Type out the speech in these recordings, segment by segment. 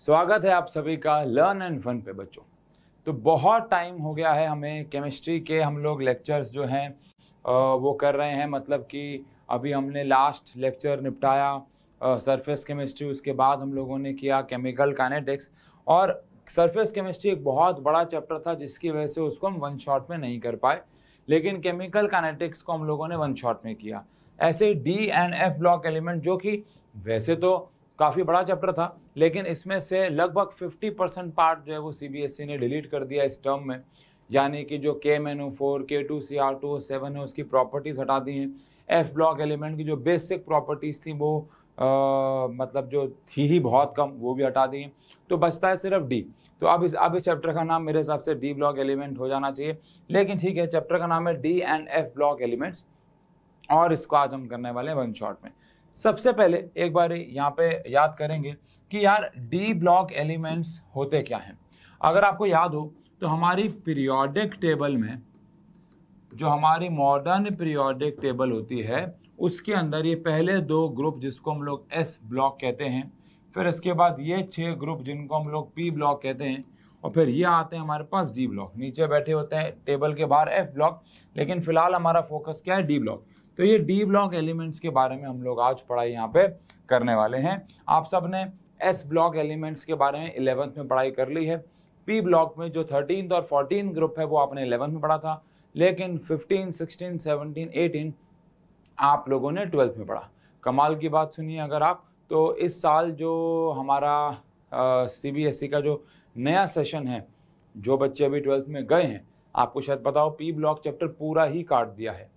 स्वागत है आप सभी का लर्न एंड फन पे बच्चों तो बहुत टाइम हो गया है हमें केमिस्ट्री के हम लोग लेक्चर्स जो हैं वो कर रहे हैं मतलब कि अभी हमने लास्ट लेक्चर निपटाया सरफेस केमिस्ट्री उसके बाद हम लोगों ने किया केमिकल काइनेटिक्स और सरफेस केमिस्ट्री एक बहुत बड़ा चैप्टर था जिसकी वजह से उसको हम वन शॉट में नहीं कर पाए लेकिन केमिकल काइनेटिक्स को हम लोगों ने वन शॉट में किया ऐसे D and F block element जो कि वैसे तो काफ़ी बड़ा चैप्टर था लेकिन इसमें से लगभग 50 परसेंट पार्ट जो है वो सीबीएसई e ने डिलीट कर दिया इस टर्म में यानी कि जो K M N O four K two C R two seven है उसकी प्रॉपर्टीज़ हटा दी हैं एफ ब्लॉक एलिमेंट की जो बेसिक प्रॉपर्टीज़ थी वो आ, मतलब जो थी ही बहुत कम वो भी हटा दी हैं तो बचता है सिर्फ डी तो अब इस अब इस चैप्टर का नाम मेरे हिसाब से डी ब्लॉक एलिमेंट हो जाना चाहिए लेकिन ठीक है चैप्टर का नाम है D and F block elements और इसको आज हम करने वाले हैं वन शॉट में सबसे पहले एक बार यहाँ पे याद करेंगे कि यार डी ब्लॉक एलिमेंट्स होते क्या हैं अगर आपको याद हो तो हमारी पीरियोडिक टेबल में जो हमारी मॉडर्न पीरियोडिक टेबल होती है उसके अंदर ये पहले दो ग्रुप जिसको हम लोग एस ब्लॉक कहते हैं फिर इसके बाद ये छः ग्रुप जिनको हम लोग पी ब्लॉक कहते हैं और फिर ये आते हैं हमारे पास डी ब्लॉक नीचे बैठे होते हैं टेबल के बाहर एफ ब्लॉक लेकिन फिलहाल हमारा फोकस क्या है डी ब्लॉक तो ये डी ब्लॉक एलिमेंट्स के बारे में हम लोग आज पढ़ाई यहाँ पे करने वाले हैं आप सब ने एस ब्लॉक एलिमेंट्स के बारे में इलेवंथ में पढ़ाई कर ली है पी ब्लॉक में जो थर्टीन और फोर्टीन ग्रुप है वो आपने इलेवंथ में पढ़ा था लेकिन फिफ्टीन सिक्सटीन सेवनटीन एटीन आप लोगों ने ट्वेल्थ में पढ़ा कमाल की बात सुनिए अगर आप तो इस साल जो हमारा सी बी एस ई का जो नया सेशन है जो बच्चे अभी ट्वेल्थ में गए हैं आपको शायद पता हो पी ब्लॉक चैप्टर पूरा ही काट दिया है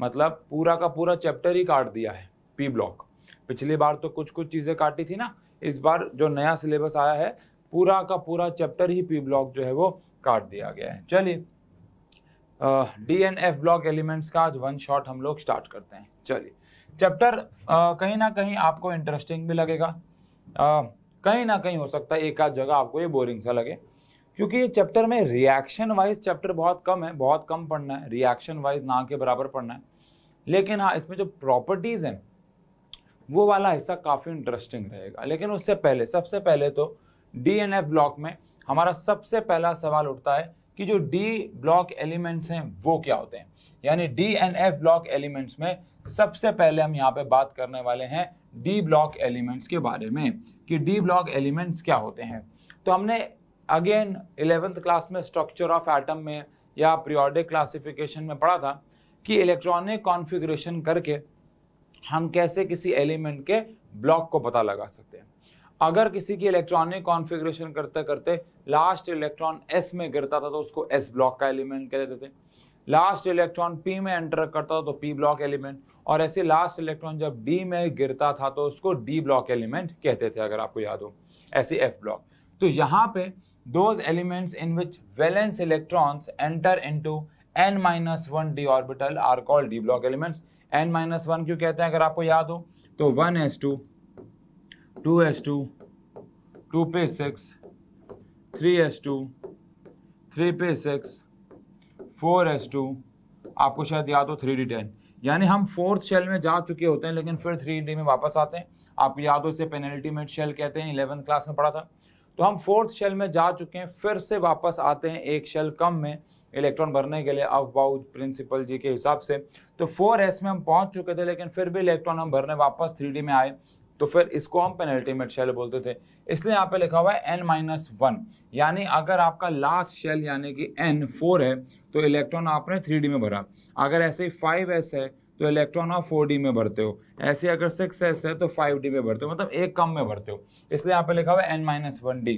मतलब पूरा का पूरा चैप्टर ही काट दिया है पी ब्लॉक पिछली बार तो कुछ कुछ चीज़ें काटी थी ना इस बार जो नया सिलेबस आया है पूरा का पूरा चैप्टर ही पी ब्लॉक जो है वो काट दिया गया है चलिए D and F block elements का आज वन शॉट हम लोग स्टार्ट करते हैं चलिए चैप्टर कहीं ना कहीं आपको इंटरेस्टिंग भी लगेगा आ, कहीं ना कहीं हो सकता है एक आध जगह आपको ये बोरिंग सा लगे क्योंकि ये चैप्टर में रिएक्शन वाइज चैप्टर बहुत कम है बहुत कम पढ़ना है रिएक्शन वाइज ना के बराबर पढ़ना है लेकिन हाँ इसमें जो प्रॉपर्टीज़ हैं वो वाला हिस्सा काफ़ी इंटरेस्टिंग रहेगा लेकिन उससे पहले सबसे पहले तो डी एन एफ ब्लॉक में हमारा सबसे पहला सवाल उठता है कि जो डी ब्लॉक एलिमेंट्स हैं वो क्या होते हैं यानी D and F block elements में सबसे पहले हम यहाँ पे बात करने वाले हैं डी ब्लॉक एलिमेंट्स के बारे में कि डी ब्लॉक एलिमेंट्स क्या होते हैं तो हमने अगेन एलेवेंथ क्लास में स्ट्रक्चर ऑफ एटम में या प्रियोडिक क्लासिफिकेशन में पढ़ा था कि इलेक्ट्रॉनिक कॉन्फ़िगरेशन करके हम कैसे किसी एलिमेंट के ब्लॉक को पता लगा सकते हैं अगर किसी की इलेक्ट्रॉनिक कॉन्फ़िगरेशन करते करते लास्ट इलेक्ट्रॉन एस में गिरता था तो उसको एस ब्लॉक का एलिमेंट कह देते थे लास्ट इलेक्ट्रॉन पी में एंटर करता था तो पी ब्लॉक एलिमेंट और ऐसे लास्ट इलेक्ट्रॉन जब डी में गिरता था तो उसको डी ब्लॉक एलिमेंट कहते थे अगर आपको याद हो ऐसे एफ ब्लॉक तो यहाँ पे those elements in which valence electrons enter into n minus one D orbital are called D block elements N minus one क्यों कहते हैं अगर आपको याद हो तो one S two two S two two पे six three S two three पे सिक्स फोर एस टू आपको शायद याद हो थ्री डी टेन यानी हम फोर्थ शेल में जा चुके होते हैं लेकिन फिर थ्री डी में वापस आते हैं आपको याद हो इसे पेनल्टी मेट शेल कहते हैं इलेवंथ क्लास में पढ़ा था तो हम फोर्थ शेल में जा चुके हैं फिर से वापस आते हैं एक शेल कम में इलेक्ट्रॉन भरने के लिए अफ बाउ प्रिंसिपल जी के हिसाब से तो फोर एस में हम पहुंच चुके थे लेकिन फिर भी इलेक्ट्रॉन हम भरने वापस थ्री में आए तो फिर इसको हम पेनल्टीमेट शेल बोलते थे इसलिए यहाँ पे लिखा हुआ है एन माइनस वन यानी अगर आपका लास्ट शेल यानी कि एन फोर है तो इलेक्ट्रॉन आपने थ्री में भरा अगर ऐसे ही फाइव एस है तो इलेक्ट्रॉन आप फोर डी में भरते हो ऐसे अगर सिक्स एस है तो फाइव डी में भरते हो मतलब एक कम में भरते हो इसलिए यहाँ पे लिखा हुआ है एन माइनस वन डी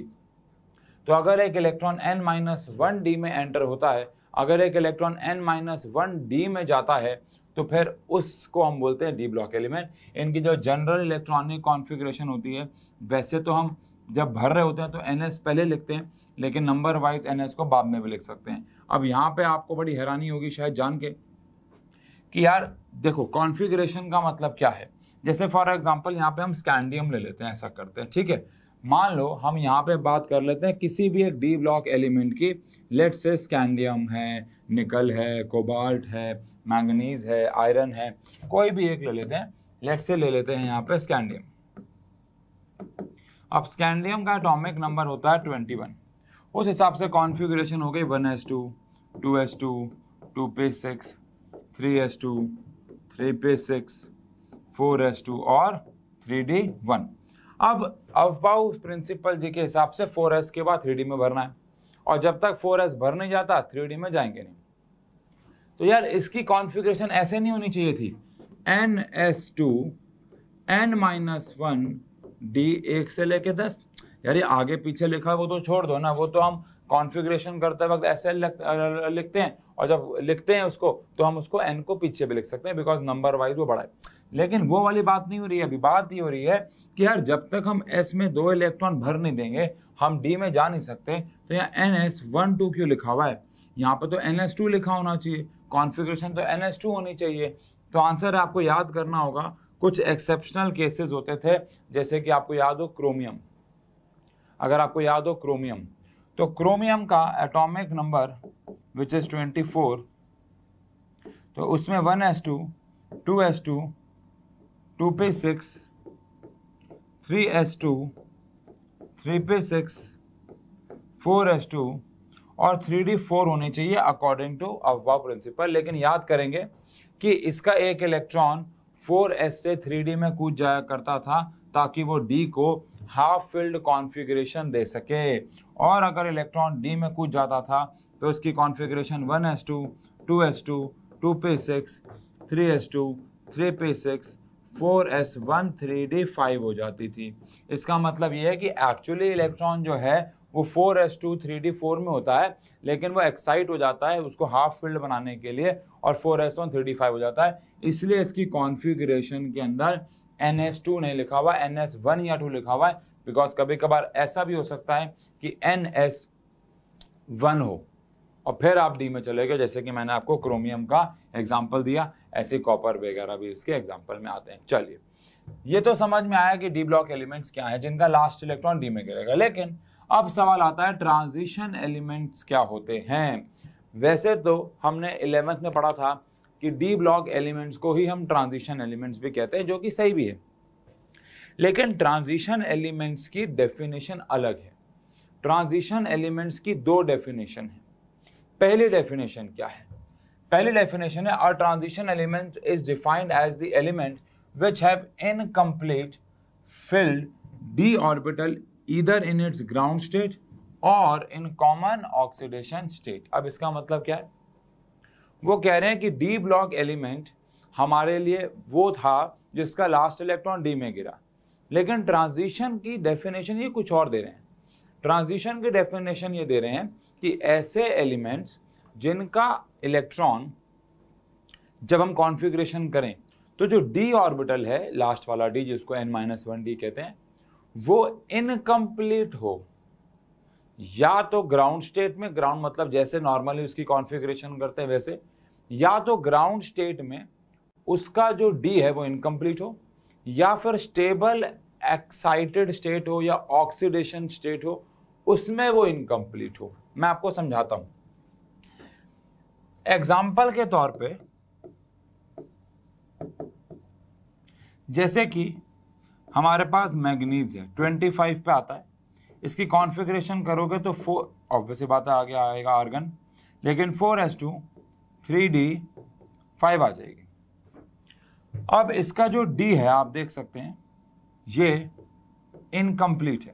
तो अगर एक electron N minus one D में एंटर होता है अगर एक electron N minus one D में जाता है तो फिर उसको हम बोलते हैं डी ब्लॉक एलिमेंट इनकी जो जनरल इलेक्ट्रॉनिक कॉन्फ़िगरेशन होती है वैसे तो हम जब भर रहे होते हैं तो एन एस पहले लिखते हैं लेकिन नंबर वाइज एन एस को बाद में भी लिख सकते हैं अब यहाँ पे आपको बड़ी हैरानी होगी शायद जान के कि यार देखो कॉन्फ़िगरेशन का मतलब क्या है जैसे फॉर एग्जांपल यहाँ पे हम स्कैंडियम ले लेते हैं ऐसा करते हैं ठीक है मान लो हम यहाँ पे बात कर लेते हैं किसी भी एक डी ब्लॉक एलिमेंट की लेट से स्कैंडियम है निकल है कोबाल्ट है मैंगनीज है आयरन है कोई भी एक ले लेते हैं लेट से ले लेते हैं यहाँ पे स्कैंडियम अब स्कैंडियम का एटॉमिक नंबर होता है ट्वेंटी वन उस हिसाब से कॉन्फिग्रेशन हो गई one S two two S two two six three S two three P six four S two और थ्री डी वन अब अफबाउ प्रिंसिपल जी के हिसाब से फोर एस के बाद थ्री डी में भरना है और जब तक फोर एस भर नहीं जाता थ्री डी में जाएंगे नहीं तो यार इसकी कॉन्फ़िगरेशन ऐसे नहीं होनी चाहिए थी n s two n minus one d एक से लेके दस यार ये आगे पीछे लिखा है वो तो छोड़ दो ना वो तो हम कॉन्फ़िगरेशन करते वक्त ऐसे लिखते हैं और जब लिखते हैं उसको तो हम उसको एन को पीछे भी लिख सकते हैं बिकॉज नंबर वाइज वो बड़ा है लेकिन वो वाली बात नहीं हो रही है अभी बात ये हो रही है कि यार जब तक हम एस में दो इलेक्ट्रॉन भर नहीं देंगे हम डी में जा नहीं सकते तो यहाँ एन एस वन टू क्यों लिखा हुआ है यहाँ पर तो एन एस टू लिखा होना चाहिए कॉन्फ़िगरेशन तो एन एस टू होनी चाहिए तो आंसर आपको याद करना होगा कुछ एक्सेप्शनल केसेस होते थे जैसे कि आपको याद हो क्रोमियम अगर आपको याद हो क्रोमियम तो क्रोमियम का atomic number which is twenty four तो उसमें one S two two S two two पे six three S two three पे सिक्स फोर एस टू और थ्री डी फोर होने चाहिए अकॉर्डिंग टू अफवा प्रिंसिपल लेकिन याद करेंगे कि इसका एक इलेक्ट्रॉन फोर एस से थ्री डी में कूद जाया करता था ताकि वो डी को हाफ फील्ड कॉन्फ़िगरेशन दे सके और अगर इलेक्ट्रॉन डी में कूद जाता था तो इसकी configuration one S two two S two two पे six three S two three पे six four s one three d five हो जाती थी इसका मतलब ये है कि एक्चुअली इलेक्ट्रॉन जो है वो four S two three d four में होता है लेकिन वो एक्साइट हो जाता है उसको हाफ फील्ड बनाने के लिए और four s one three d five हो जाता है इसलिए इसकी कॉन्फ़िगरेशन के अंदर एन एस टू नहीं लिखा हुआ एन एस वन या टू लिखा हुआ है बिकॉज कभी कभार ऐसा भी हो सकता है कि एन एस वन हो और फिर आप डी में चले गए जैसे कि मैंने आपको क्रोमियम का एग्जाम्पल दिया ऐसे कॉपर वगैरह भी इसके एग्जाम्पल में आते हैं चलिए ये तो समझ में आया कि डी ब्लॉक एलिमेंट्स क्या है जिनका लास्ट इलेक्ट्रॉन डी में गिरेगा लेकिन अब सवाल आता है ट्रांजिशन एलिमेंट्स क्या होते हैं वैसे तो हमने इलेवेंथ में पढ़ा था कि डी ब्लॉक एलिमेंट्स को ही हम ट्रांजिशन एलिमेंट्स भी कहते हैं जो कि सही भी है लेकिन ट्रांजिशन एलिमेंट्स की डेफिनेशन अलग है ट्रांजिशन एलिमेंट्स की दो डेफिनेशन है पहली डेफिनेशन क्या है पहली डेफिनेशन है are transition element is defined as the element which have incomplete filled d orbital इधर इन इट्स ग्राउंड स्टेट और इन कॉमन ऑक्सीडेशन स्टेट अब इसका मतलब क्या है वो कह रहे हैं कि डी ब्लॉक एलिमेंट हमारे लिए वो था जिसका लास्ट इलेक्ट्रॉन डी में गिरा लेकिन ट्रांजिशन की डेफिनेशन ये कुछ और दे रहे हैं ट्रांजिशन की डेफिनेशन ये दे रहे हैं कि ऐसे एलिमेंट्स जिनका इलेक्ट्रॉन जब हम कॉन्फ़िगरेशन करें तो जो डी ऑर्बिटल है लास्ट वाला डी जिसको एन माइनस वन डी कहते हैं वो इनकम्प्लीट हो या तो ग्राउंड स्टेट में ग्राउंड मतलब जैसे नॉर्मली उसकी कॉन्फ़िगरेशन करते हैं वैसे या तो ग्राउंड स्टेट में उसका जो डी है वो इनकम्प्लीट हो या फिर स्टेबल एक्साइटेड स्टेट हो या ऑक्सीडेशन स्टेट हो उसमें वो इनकम्प्लीट हो मैं आपको समझाता हूं एग्जाम्पल के तौर पे जैसे कि हमारे पास मैग्नीज है 25 पे आता है इसकी कॉन्फ़िगरेशन करोगे तो फोर ऑब्वियसली बात है आगे आएगा आर्गन लेकिन four S two three d five आ जाएगी अब इसका जो डी है आप देख सकते हैं ये इनकम्प्लीट है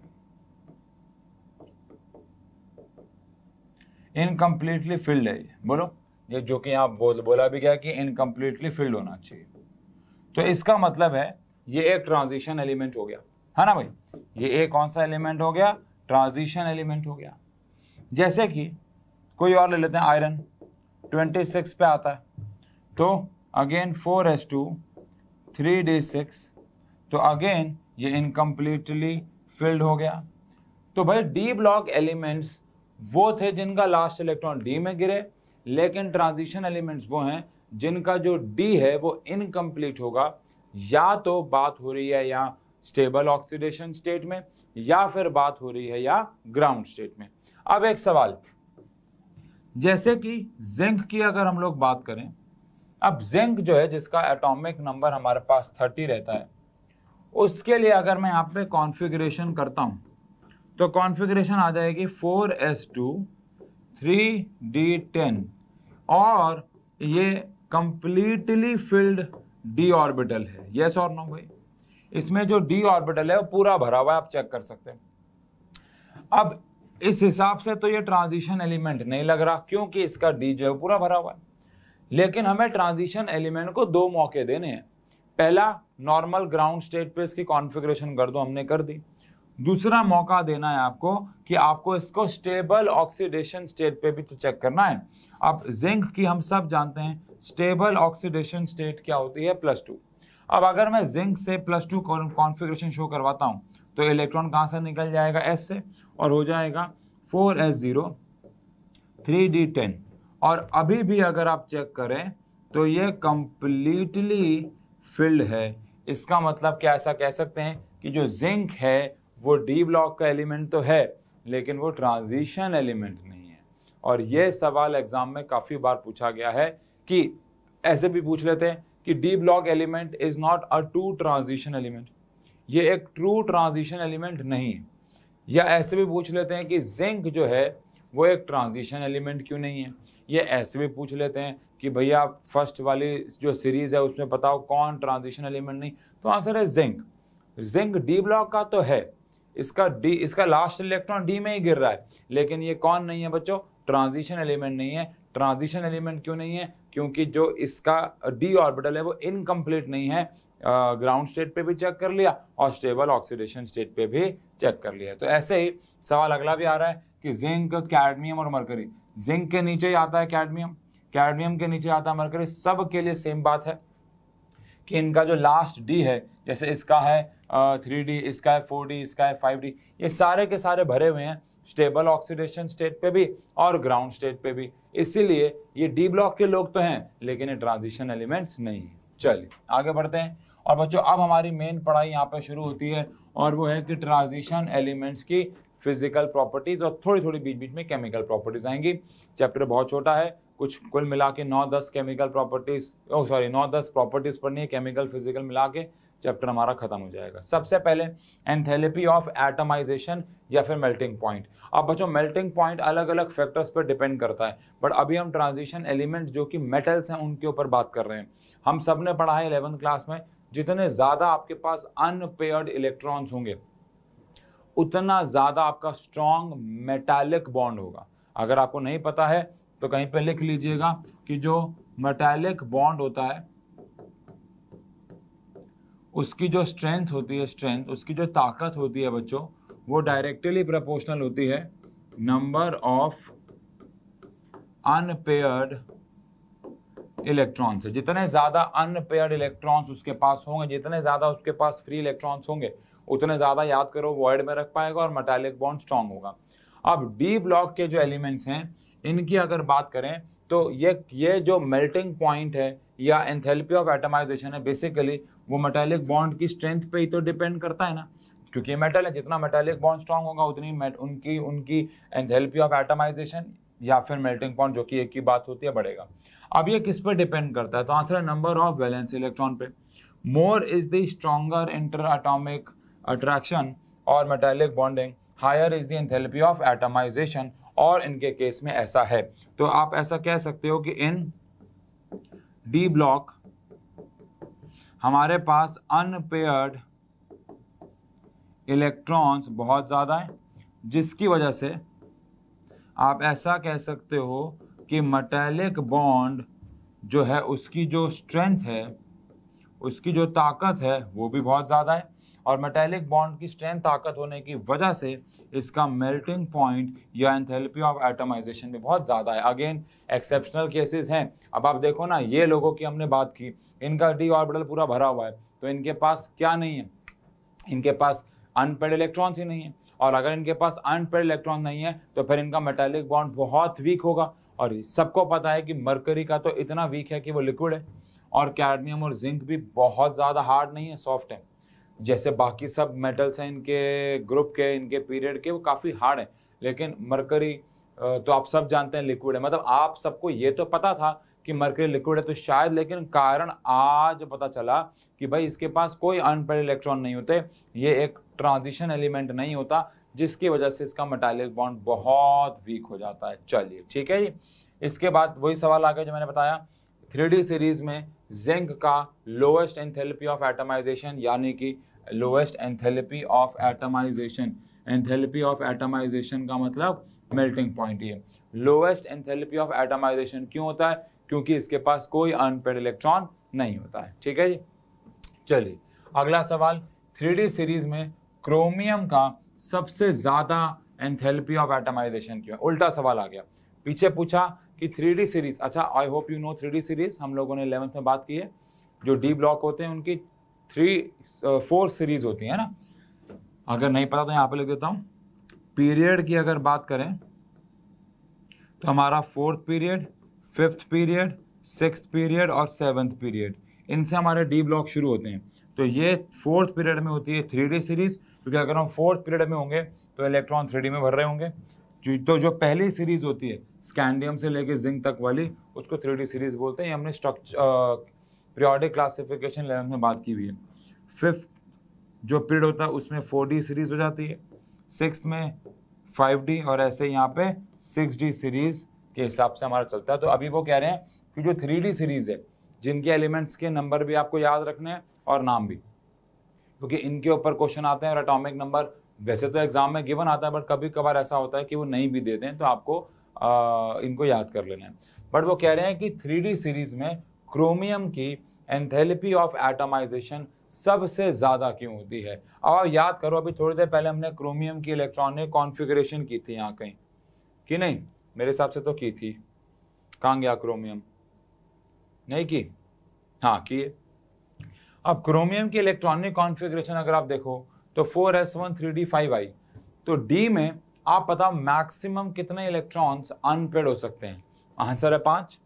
इनकम्प्लीटली फिल्ड है ये बोलो ये जो कि यहाँ बोल बोला भी गया कि इनकम्प्लीटली फिल्ड होना चाहिए तो इसका मतलब है ये एक ट्रांजिशन एलिमेंट हो गया है ना भाई ये एक कौन सा एलिमेंट हो गया ट्रांजिशन एलिमेंट हो गया जैसे कि कोई और ले लेते हैं आयरन 26 पे आता है तो again four S two three d six तो अगेन ये इनकम्प्लीटली फिल्ड हो गया तो भाई डी ब्लॉक एलिमेंट्स वो थे जिनका लास्ट इलेक्ट्रॉन डी में गिरे लेकिन ट्रांजिशन एलिमेंट्स वो हैं जिनका जो डी है वो इनकम्प्लीट होगा या तो बात हो रही है या स्टेबल ऑक्सीडेशन स्टेट में या फिर बात हो रही है या ग्राउंड स्टेट में अब एक सवाल जैसे कि जिंक की अगर हम लोग बात करें अब जिंक जो है जिसका एटॉमिक नंबर हमारे पास थर्टी रहता है उसके लिए अगर मैं यहाँ पे कॉन्फ़िगरेशन करता हूँ तो कॉन्फ़िगरेशन आ जाएगी four S two three d ten और ये कंप्लीटली फिल्ड डी ऑर्बिटल है यस और नो भाई इसमें जो डी ऑर्बिटल है वो पूरा भरा हुआ है आप चेक कर सकते हैं अब इस हिसाब से तो ये ट्रांजिशन एलिमेंट नहीं लग रहा क्योंकि इसका डी जो है पूरा भरा हुआ है लेकिन हमें ट्रांजिशन एलिमेंट को दो मौके देने हैं पहला नॉर्मल ग्राउंड स्टेट पे इसकी कॉन्फ़िगरेशन कर दो हमने कर दी दूसरा मौका देना है आपको कि आपको इसको स्टेबल ऑक्सीडेशन स्टेट पे भी तो चेक करना है अब जिंक की हम सब जानते हैं स्टेबल ऑक्सीडेशन स्टेट क्या होती है प्लस टू अब अगर मैं जिंक से प्लस टू कॉन्फिग्रेशन शो करवाता हूँ तो इलेक्ट्रॉन कहाँ से निकल जाएगा एस से और हो जाएगा four s zero three d ten और अभी भी अगर आप चेक करें तो ये कंप्लीटली फिल्ड है इसका मतलब क्या ऐसा कह सकते हैं कि जो जिंक है वो डी ब्लॉक का एलिमेंट तो है लेकिन वो ट्रांजिशन एलिमेंट नहीं है और ये सवाल एग्ज़ाम में काफ़ी बार पूछा गया है कि ऐसे भी पूछ लेते हैं कि d block element is not a true transition element ये एक ट्रू ट्रांजिशन एलिमेंट नहीं है या ऐसे भी पूछ लेते हैं कि जिंक जो है वो एक ट्रांजिशन एलिमेंट क्यों नहीं है ये ऐसे भी पूछ लेते हैं कि भैया फर्स्ट वाली जो सीरीज़ है उसमें बताओ कौन ट्रांजिशन एलिमेंट नहीं तो आंसर है जिंक जिंक डी ब्लॉक का तो है इसका डी इसका लास्ट इलेक्ट्रॉन डी में ही गिर रहा है लेकिन ये कौन नहीं है बच्चों ट्रांजिशन एलिमेंट नहीं है ट्रांजिशन एलिमेंट क्यों नहीं है क्योंकि जो इसका डी ऑर्बिटल है वो इनकम्प्लीट नहीं है ग्राउंड uh, स्टेट पे भी चेक कर लिया और स्टेबल ऑक्सीडेशन स्टेट पे भी चेक कर लिया तो ऐसे ही सवाल अगला भी आ रहा है कि जिंक कैडमियम और मरकरी जिंक के नीचे ही आता है कैडमियम कैडमियम के नीचे आता है मरकरी सब के लिए सेम बात है कि इनका जो लास्ट डी है जैसे इसका है थ्री डी स्काय फोर डी स्काय फाइव डी ये सारे के सारे भरे हुए हैं स्टेबल ऑक्सीडेशन स्टेट पे भी और ग्राउंड स्टेट पे भी इसीलिए ये डी ब्लॉक के लोग तो हैं लेकिन ये ट्रांजिशन एलिमेंट्स नहीं है चलिए आगे बढ़ते हैं और बच्चों अब हमारी मेन पढ़ाई यहाँ पर शुरू होती है और वो है कि ट्रांजिशन एलिमेंट्स की फिजिकल प्रॉपर्टीज़ और थोड़ी थोड़ी बीच बीच में केमिकल प्रॉपर्टीज़ आएंगी चैप्टर बहुत छोटा है कुछ कुल मिला के नौ दस केमिकल प्रॉपर्टीज़ ओ सॉरी नौ दस प्रॉपर्टीज़ पढ़नी है केमिकल फिजिकल मिला के चैप्टर हमारा खत्म हो जाएगा सबसे पहले एंथेलेपी ऑफ एटमाइजेशन या फिर मेल्टिंग पॉइंट अब बच्चों मेल्टिंग पॉइंट अलग अलग फैक्टर्स पर डिपेंड करता है बट अभी हम ट्रांजिशन एलिमेंट्स जो कि मेटल्स हैं उनके ऊपर बात कर रहे हैं हम सब ने पढ़ा है इलेवंथ क्लास में जितने ज़्यादा आपके पास अनपेयर्ड इलेक्ट्रॉन्स होंगे उतना ज़्यादा आपका स्ट्रॉन्ग मेटालिक बॉन्ड होगा अगर आपको नहीं पता है तो कहीं पर लिख लीजिएगा कि जो मेटालिक बॉन्ड होता है उसकी जो स्ट्रेंथ होती है स्ट्रेंथ उसकी जो ताकत होती है बच्चों वो डायरेक्टली प्रोपोर्शनल होती है नंबर ऑफ अनपेयर्ड इलेक्ट्रॉन्स है जितने ज़्यादा अनपेयर्ड इलेक्ट्रॉन्स उसके पास होंगे जितने ज़्यादा उसके पास फ्री इलेक्ट्रॉन्स होंगे उतने ज़्यादा याद करो वॉइड में रख पाएगा और मेटालिक बॉन्ड स्ट्रांग होगा अब डी ब्लॉक के जो एलिमेंट्स हैं इनकी अगर बात करें तो ये ये जो मेल्टिंग पॉइंट है या एंथेल्पी ऑफ एटमाइजेशन है बेसिकली वो मेटेलिक बॉन्ड की स्ट्रेंथ पे ही तो डिपेंड करता है ना क्योंकि मेटल है जितना मेटेलिक बॉन्ड स्ट्रांग होगा उतनी उनकी उनकी एंथेल्पी ऑफ एटमाइजेशन या फिर मेल्टिंग पॉइंट जो कि एक ही बात होती है बढ़ेगा अब ये किस पर डिपेंड करता है तो आंसर है नंबर ऑफ वैलेंस इलेक्ट्रॉन पे more is the stronger interatomic attraction और metallic bonding higher is the enthalpy of atomization और इनके केस में ऐसा है तो आप ऐसा कह सकते हो कि इन डी ब्लॉक हमारे पास अनपेयर्ड इलेक्ट्रॉन्स बहुत ज़्यादा हैं जिसकी वजह से आप ऐसा कह सकते हो कि मटैलिक बॉन्ड जो है उसकी जो स्ट्रेंथ है उसकी जो ताकत है वो भी बहुत ज़्यादा है और मेटेलिक बॉन्ड की स्ट्रेंथ ताकत होने की वजह से इसका मेल्टिंग पॉइंट या एंथेलपी ऑफ एटमाइजेशन भी बहुत ज़्यादा है अगेन एक्सेप्शनल केसेस हैं अब आप देखो ना ये लोगों की हमने बात की इनका डी ऑर्बिटल पूरा भरा हुआ है तो इनके पास क्या नहीं है इनके पास अनपेड इलेक्ट्रॉन्स ही नहीं है और अगर इनके पास अनपेड इलेक्ट्रॉन नहीं है तो फिर इनका मेटेलिक बॉन्ड बहुत वीक होगा और सबको पता है कि मरकरी का तो इतना वीक है कि वो लिक्विड है और कैडमियम और जिंक भी बहुत ज़्यादा हार्ड नहीं है सॉफ्ट है जैसे बाकी सब मेटल्स हैं इनके ग्रुप के इनके पीरियड के वो काफ़ी हार्ड हैं लेकिन मरकरी तो आप सब जानते हैं लिक्विड है मतलब आप सबको ये तो पता था कि मरकरी लिक्विड है तो शायद लेकिन कारण आज पता चला कि भाई इसके पास कोई अनपेड इलेक्ट्रॉन नहीं होते ये एक ट्रांजिशन एलिमेंट नहीं होता जिसकी वजह से इसका मेटालिक बॉन्ड बहुत वीक हो जाता है चलिए ठीक है जी इसके बाद वही सवाल आ गया जो मैंने बताया थ्री सीरीज में जिंक का लोवेस्ट एंथेलपी ऑफ एटमाइजेशन यानी कि lowest enthalpy of atomization enthalpy of atomization का मतलब मेल्टिंग पॉइंट ये लोएस्ट एंथेलपी ऑफ एटमाइजेशन क्यों होता है क्योंकि इसके पास कोई अनपेड इलेक्ट्रॉन नहीं होता है ठीक है जी चलिए अगला सवाल थ्री सीरीज में क्रोमियम का सबसे ज़्यादा एंथेलपी ऑफ एटमाइजेशन क्यों है उल्टा सवाल आ गया पीछे पूछा कि थ्री सीरीज अच्छा I hope you know three series हम लोगों ने इलेवंथ में बात की है जो डी ब्लॉक होते हैं उनकी थ्री फोर सीरीज होती है ना अगर नहीं पता तो यहाँ पे लिख देता हूँ पीरियड की अगर बात करें तो हमारा fourth period fifth period six period और सेवन्थ पीरियड इनसे हमारे डी ब्लॉक शुरू होते हैं तो ये फोर्थ पीरियड में होती है थ्री डी सीरीज़ क्योंकि अगर हम फोर्थ पीरियड में होंगे तो इलेक्ट्रॉन थ्री में भर रहे होंगे जो तो जो पहली सीरीज़ होती है स्कैंडियम से लेके जिंक तक वाली उसको थ्री सीरीज़ बोलते हैं हमने स्ट्रक्चर पीरियडिक क्लासिफिकेशन लेवल में बात की हुई है फिफ्थ जो पीरियड होता है उसमें फोर डी सीरीज हो जाती है सिक्स में फाइव डी और ऐसे यहाँ पे सिक्स डी सीरीज के हिसाब से हमारा चलता है तो अभी वो कह रहे हैं कि जो थ्री डी सीरीज है जिनके एलिमेंट्स के नंबर भी आपको याद रखने हैं और नाम भी क्योंकि इनके ऊपर क्वेश्चन आते हैं और अटोमिक नंबर वैसे तो एग्जाम में गिवन आता है बट कभी कभार ऐसा होता है कि वो नहीं भी देते हैं तो आपको आ, इनको याद कर लेना है बट वो कह रहे हैं कि थ्री सीरीज में क्रोमियम की एंथेलिपी ऑफ एटमाइजेशन सबसे ज़्यादा क्यों होती है और याद करो अभी थोड़ी देर पहले हमने क्रोमियम की इलेक्ट्रॉनिक कॉन्फ़िगरेशन की थी यहाँ कहीं कि नहीं मेरे हिसाब से तो की थी कहाँ गया क्रोमियम नहीं की हाँ किए अब क्रोमियम की इलेक्ट्रॉनिक कॉन्फ़िगरेशन अगर आप देखो तो four s one three d five आई तो डी में आप बताओ मैक्सिमम कितने इलेक्ट्रॉन्स अनपेड हो सकते हैं आंसर है पाँच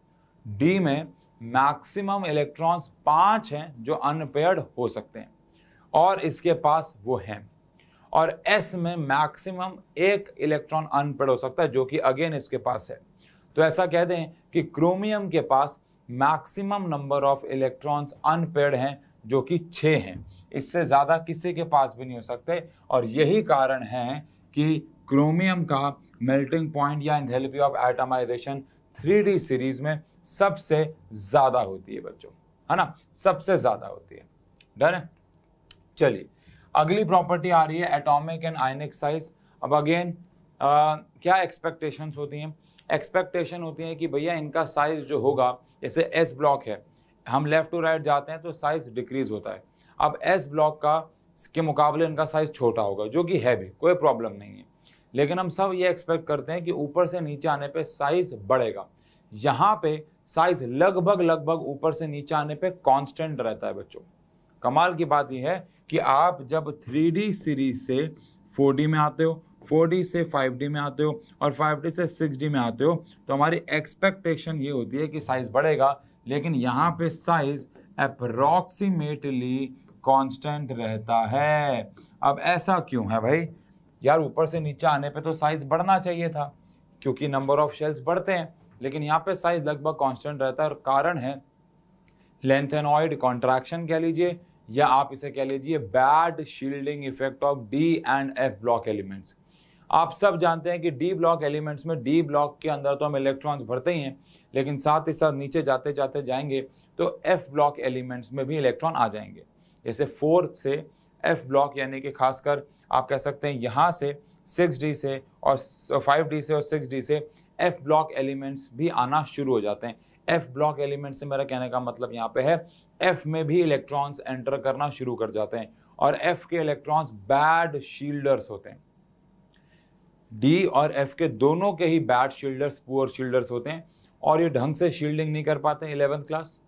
डी में मैक्सिमम इलेक्ट्रॉन्स पांच हैं जो अनपेयर्ड हो सकते हैं और इसके पास वो हैं और एस में मैक्सिमम एक इलेक्ट्रॉन अनपेड हो सकता है जो कि अगेन इसके पास है तो ऐसा कह दें कि क्रोमियम के पास maximum number of electrons unpaired हैं जो कि छः हैं इससे ज़्यादा किसी के पास भी नहीं हो सकते और यही कारण है कि क्रोमियम का मेल्टिंग पॉइंट या enthalpy of atomization three series में सबसे ज्यादा होती है बच्चों है ना सबसे ज्यादा होती है डन है चलिए अगली प्रॉपर्टी आ रही है एटॉमिक एंड आयनिक साइज अब अगेन क्या एक्सपेक्टेशंस होती हैं एक्सपेक्टेशन होती है कि भैया इनका साइज जो होगा जैसे एस ब्लॉक है हम लेफ़्ट टू राइट जाते हैं तो साइज डिक्रीज होता है अब एस ब्लॉक का के मुकाबले इनका साइज़ छोटा होगा जो कि है भी कोई प्रॉब्लम नहीं है लेकिन हम सब ये एक्सपेक्ट करते हैं कि ऊपर से नीचे आने पे साइज़ बढ़ेगा यहाँ पे साइज लगभग लगभग ऊपर से नीचे आने पे कांस्टेंट रहता है बच्चों कमाल की बात यह है कि आप जब थ्री सीरीज से फोर में आते हो 4D से 5D में आते हो और 5D से 6D में आते हो तो हमारी एक्सपेक्टेशन ये होती है कि साइज़ बढ़ेगा लेकिन यहाँ पे साइज़ अप्रॉक्सीमेटली कांस्टेंट रहता है अब ऐसा क्यों है भाई यार ऊपर से नीचे आने पे तो साइज़ बढ़ना चाहिए था क्योंकि नंबर ऑफ शेल्स बढ़ते हैं लेकिन यहाँ पे साइज लगभग कांस्टेंट रहता है और कारण है लेंथेनॉइड कॉन्ट्रैक्शन कह लीजिए या आप इसे कह लीजिए bad shielding effect of d and F block elements आप सब जानते हैं कि डी ब्लॉक एलिमेंट्स में डी ब्लॉक के अंदर तो हम इलेक्ट्रॉन्स भरते ही हैं लेकिन साथ ही साथ नीचे जाते जाते जाएंगे तो एफ ब्लॉक एलिमेंट्स में भी इलेक्ट्रॉन आ जाएंगे जैसे फोर से एफ ब्लॉक यानी कि खासकर आप कह सकते हैं यहाँ से सिक्स डी से और फाइव डी से और सिक्स डी से एफ ब्लॉक एलिमेंट्स भी आना शुरू हो जाते हैं एफ ब्लॉक एलिमेंट्स से मेरा कहने का मतलब यहाँ पे है एफ में भी इलेक्ट्रॉन्स एंटर करना शुरू कर जाते हैं और एफ के इलेक्ट्रॉन्स बैड शील्डर्स होते हैं डी और एफ के दोनों के ही बैड शील्डर्स पुअर शील्डर्स होते हैं और ये ढंग से शील्डिंग नहीं कर पाते हैं इलेवंथ क्लास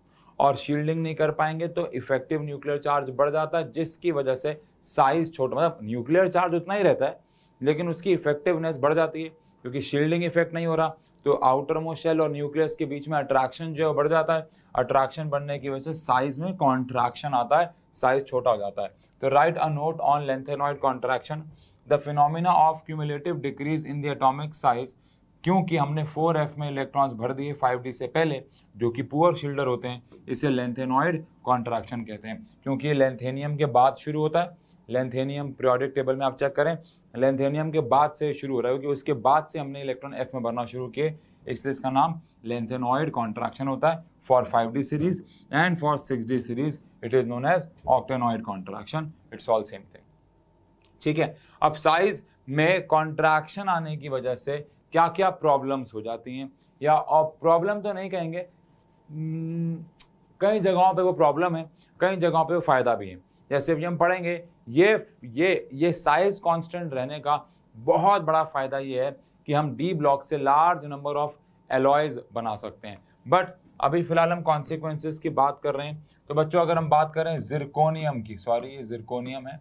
और शील्डिंग नहीं कर पाएंगे तो इफेक्टिव न्यूक्लियर चार्ज बढ़ जाता है जिसकी वजह से साइज छोटा मतलब न्यूक्लियर चार्ज उतना ही रहता है लेकिन उसकी इफेक्टिवनेस बढ़ जाती है क्योंकि शील्डिंग इफेक्ट नहीं हो रहा तो आउटर मोशल और न्यूक्लियस के बीच में अट्रैक्शन जो है बढ़ जाता है अट्रैक्शन बढ़ने की वजह से साइज में कॉन्ट्रैक्शन आता है साइज छोटा हो जाता है तो write a note on lanthanoid contraction the phenomena of cumulative decrease in the atomic size क्योंकि हमने 4f में इलेक्ट्रॉन्स भर दिए 5d से पहले जो कि पुअर शिल्डर होते हैं इसे लेंथेनॉइड कॉन्ट्रैक्शन कहते हैं क्योंकि ये लेंथेनियम के बाद शुरू होता है लेंथेनियम प्रियोडिक टेबल में आप चेक करें लेंथेनियम के बाद से शुरू हो रहा है क्योंकि उसके बाद से हमने इलेक्ट्रॉन एफ में भरना शुरू किए इसलिए इसका नाम लेंथेनॉइड कॉन्ट्रैक्शन होता है for five d series and for six d series it is known as actinoid contraction it's all same thing ठीक है अब साइज में कॉन्ट्रैक्शन आने की वजह से क्या क्या प्रॉब्लम्स हो जाती हैं या और प्रॉब्लम तो नहीं कहेंगे hmm, कई जगहों पे वो प्रॉब्लम है कई जगहों पे वो फ़ायदा भी है जैसे अभी हम पढ़ेंगे ये ये ये साइज कांस्टेंट रहने का बहुत बड़ा फ़ायदा ये है कि हम डी ब्लॉक से लार्ज नंबर ऑफ एलॉयज बना सकते हैं बट अभी फ़िलहाल हम कॉन्सिक्वेंसेज की बात कर रहे हैं तो बच्चों अगर हम बात करें जिरकोनियम की सॉरी ये जिरकोनियम है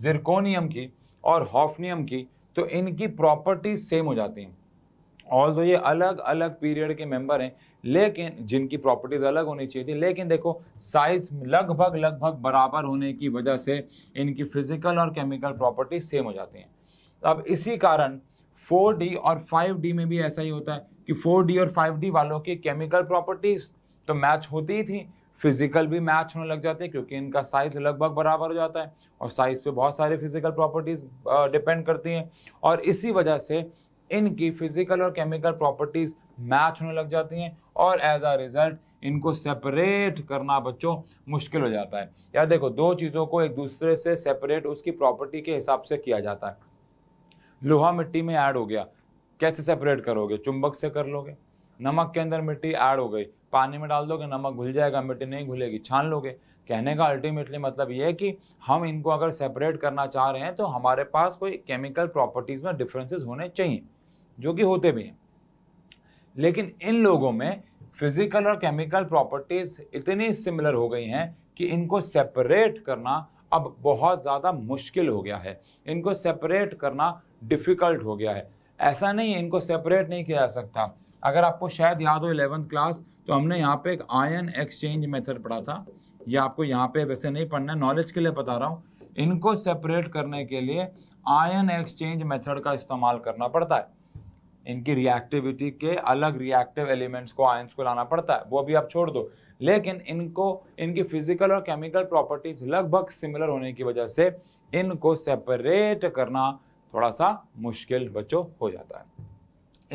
जिरकोनियम की और हॉफनियम की तो इनकी प्रॉपर्टी सेम हो जाती हैं ऑल दो ये अलग अलग पीरियड के मेंबर हैं लेकिन जिनकी प्रॉपर्टीज़ अलग होनी चाहिए थी लेकिन देखो साइज लगभग लगभग बराबर होने की वजह से इनकी फिजिकल और केमिकल प्रॉपर्टी सेम हो जाती हैं तो अब इसी कारण 4D और 5D में भी ऐसा ही होता है कि 4D और 5D वालों की केमिकल प्रॉपर्टीज़ तो मैच होती ही थी फिजिकल भी मैच होने लग जाते हैं क्योंकि इनका साइज लगभग बराबर हो जाता है और साइज पे बहुत सारे फिजिकल प्रॉपर्टीज़ डिपेंड करती हैं और इसी वजह से इनकी फिजिकल और केमिकल प्रॉपर्टीज मैच होने लग जाती हैं और एज आ रिजल्ट इनको सेपरेट करना बच्चों मुश्किल हो जाता है यार देखो दो चीज़ों को एक दूसरे से सेपरेट उसकी प्रॉपर्टी के हिसाब से किया जाता है लोहा मिट्टी में ऐड हो गया कैसे सेपरेट करोगे चुंबक से कर लोगे नमक के अंदर मिट्टी ऐड हो गई पानी में डाल दोगे नमक घुल जाएगा मिट्टी नहीं घुलेगी छान लोगे कहने का अल्टीमेटली मतलब ये है कि हम इनको अगर सेपरेट करना चाह रहे हैं तो हमारे पास कोई केमिकल प्रॉपर्टीज़ में डिफरेंसेस होने चाहिए जो कि होते भी हैं लेकिन इन लोगों में फिजिकल और केमिकल प्रॉपर्टीज इतनी सिमिलर हो गई हैं कि इनको सेपरेट करना अब बहुत ज़्यादा मुश्किल हो गया है इनको सेपरेट करना डिफ़िकल्ट हो गया है ऐसा नहीं है इनको सेपरेट नहीं किया जा सकता अगर आपको शायद याद हो इलेवंथ क्लास तो हमने यहाँ पे एक आयन एक्सचेंज मेथड पढ़ा था ये आपको यहाँ पे वैसे नहीं पढ़ना नॉलेज के लिए बता रहा हूँ इनको सेपरेट करने के लिए आयन एक्सचेंज मेथड का इस्तेमाल करना पड़ता है इनकी रिएक्टिविटी के अलग रिएक्टिव एलिमेंट्स को आयंस को लाना पड़ता है वो अभी आप छोड़ दो लेकिन इनको इनकी फिजिकल और केमिकल प्रॉपर्टीज लगभग सिमिलर होने की वजह से इनको सेपरेट करना थोड़ा सा मुश्किल बच्चों हो जाता है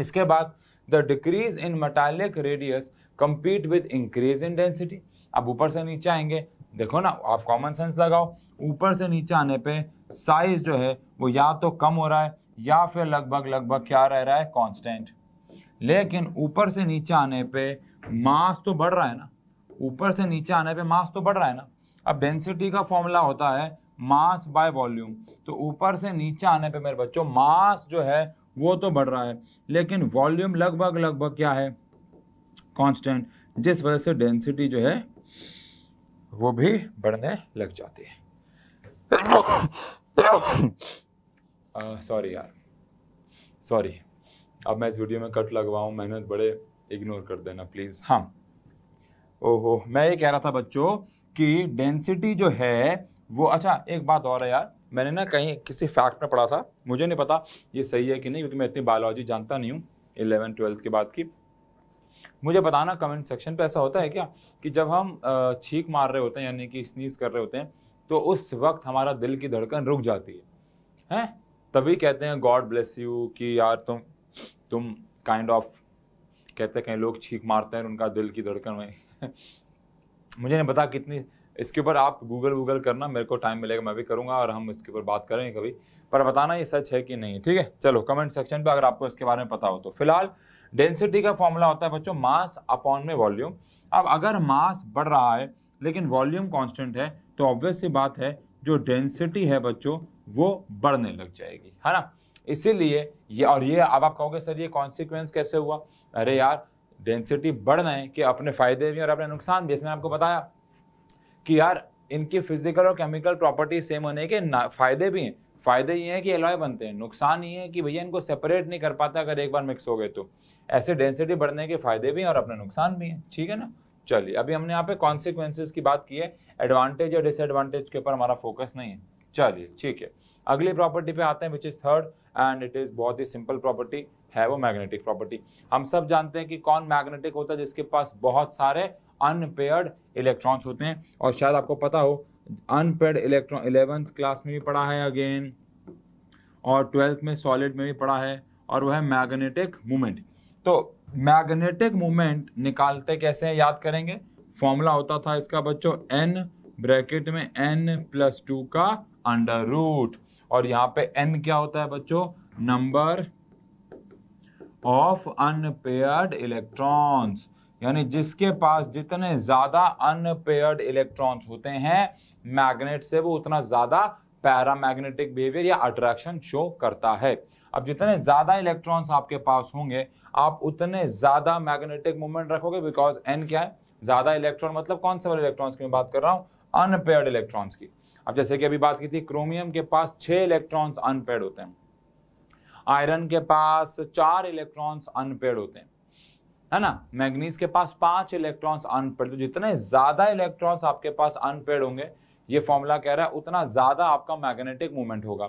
इसके बाद the decrease in metallic radius compete with increase in density अब ऊपर से नीचे आएंगे देखो ना आप कॉमन सेंस लगाओ ऊपर से नीचे आने पे साइज जो है वो या तो कम हो रहा है या फिर लगभग लगभग क्या रह रहा है कांस्टेंट लेकिन ऊपर से नीचे आने पे मास तो बढ़ रहा है ना ऊपर से नीचे आने पे मास तो बढ़ रहा है ना अब डेंसिटी का फॉर्मूला होता है मास बाय वॉल्यूम तो ऊपर से नीचे आने पे मेरे बच्चों मास जो है वो तो बढ़ रहा है लेकिन वॉल्यूम लगभग लगभग क्या है कॉन्स्टेंट जिस वजह से डेंसिटी जो है वो भी बढ़ने लग जाती है सॉरी यार सॉरी अब मैं इस वीडियो में कट लगवाऊँ मेहनत बड़े इग्नोर कर देना प्लीज़ हाँ ओहो मैं ये कह रहा था बच्चों कि डेंसिटी जो है वो अच्छा एक बात और है यार मैंने ना कहीं किसी फैक्ट में पढ़ा था मुझे नहीं पता ये सही है कि नहीं क्योंकि मैं इतनी बायोलॉजी जानता नहीं हूँ इलेवन ट्वेल्थ के बाद की मुझे बताना कमेंट सेक्शन पे ऐसा होता है क्या कि जब हम छींक मार रहे होते हैं यानी कि स्नीज कर रहे होते हैं तो उस वक्त हमारा दिल की धड़कन रुक जाती है हैं तभी कहते हैं गॉड ब्लेस यू कि यार तुम तुम काइंड kind ऑफ of, कहते हैं कहीं लोग छींक मारते हैं उनका दिल की धड़कन में मुझे नहीं पता कितनी इसके ऊपर आप गूगल वूगल करना मेरे को टाइम मिलेगा मैं भी करूँगा और हम इसके ऊपर बात करेंगे कभी पर बताना ये सच है कि नहीं ठीक है चलो कमेंट सेक्शन पे अगर आपको इसके बारे में पता हो तो फिलहाल डेंसिटी का फॉर्मूला होता है बच्चों मास अपॉन में वॉल्यूम अब अगर मास बढ़ रहा है लेकिन वॉल्यूम कांस्टेंट है तो ऑब्वियस सी बात है जो डेंसिटी है बच्चों वो बढ़ने लग जाएगी है ना इसीलिए ये और ये अब आप कहोगे सर ये कॉन्सिक्वेंस कैसे हुआ अरे यार डेंसिटी बढ़ना है कि अपने फ़ायदे भी और अपने नुकसान भी इसमें आपको बताया कि यार इनकी फिजिकल और केमिकल प्रॉपर्टी सेम होने के फ़ायदे भी हैं फ़ायदे ये हैं कि एलॉय बनते हैं नुकसान ये है कि भैया इनको सेपरेट नहीं कर पाता अगर एक बार मिक्स हो गए तो ऐसे डेंसिटी बढ़ने के फ़ायदे भी हैं और अपने नुकसान भी हैं ठीक है ना चलिए अभी हमने यहाँ पे कॉन्सिक्वेंसेज की बात की है एडवांटेज या डिसएडवांटेज के ऊपर हमारा फोकस नहीं है चलिए ठीक है अगली प्रॉपर्टी पे आते हैं which is third and it is बहुत ही सिंपल प्रॉपर्टी है वो मैग्नेटिक प्रॉपर्टी हम सब जानते हैं कि कौन मैग्नेटिक होता है जिसके पास बहुत सारे अनपेयर्ड इलेक्ट्रॉन्स होते हैं और शायद आपको पता हो अनपेयर्ड इलेक्ट्रॉन इलेवेंथ क्लास में भी पढ़ा है अगेन और ट्वेल्थ में सॉलिड में भी पढ़ा है और वह है मैग्नेटिक मूवमेंट तो मैग्नेटिक मूवमेंट निकालते कैसे हैं याद करेंगे फॉर्मूला होता था इसका बच्चों एन ब्रैकेट में एन प्लस टू का अंडर रूट और यहाँ पे एन क्या होता है बच्चों नंबर ऑफ अनपेयर्ड इलेक्ट्रॉन्स यानी जिसके पास जितने ज़्यादा अनपेयर्ड इलेक्ट्रॉन्स होते हैं मैग्नेट से वो उतना ज़्यादा पैरामैग्नेटिक बिहेवियर या अट्रैक्शन शो करता है अब जितने ज़्यादा इलेक्ट्रॉन्स आपके पास होंगे आप उतने ज़्यादा मैग्नेटिक मूवमेंट रखोगे बिकॉज एन क्या है ज़्यादा इलेक्ट्रॉन मतलब कौन से वाले इलेक्ट्रॉन्स की मैं बात कर रहा हूँ अनपेड इलेक्ट्रॉन्स की अब जैसे कि अभी बात की थी क्रोमियम के पास छह इलेक्ट्रॉन्स अनपेड होते हैं आयरन के पास चार इलेक्ट्रॉन्स अनपेड होते हैं है ना मैग्नीज के पास पांच इलेक्ट्रॉन्स अनपेड तो जितने ज़्यादा इलेक्ट्रॉन्स आपके पास अनपेड होंगे ये फॉर्मूला कह रहा है उतना ज़्यादा आपका मैग्नेटिक मूवमेंट होगा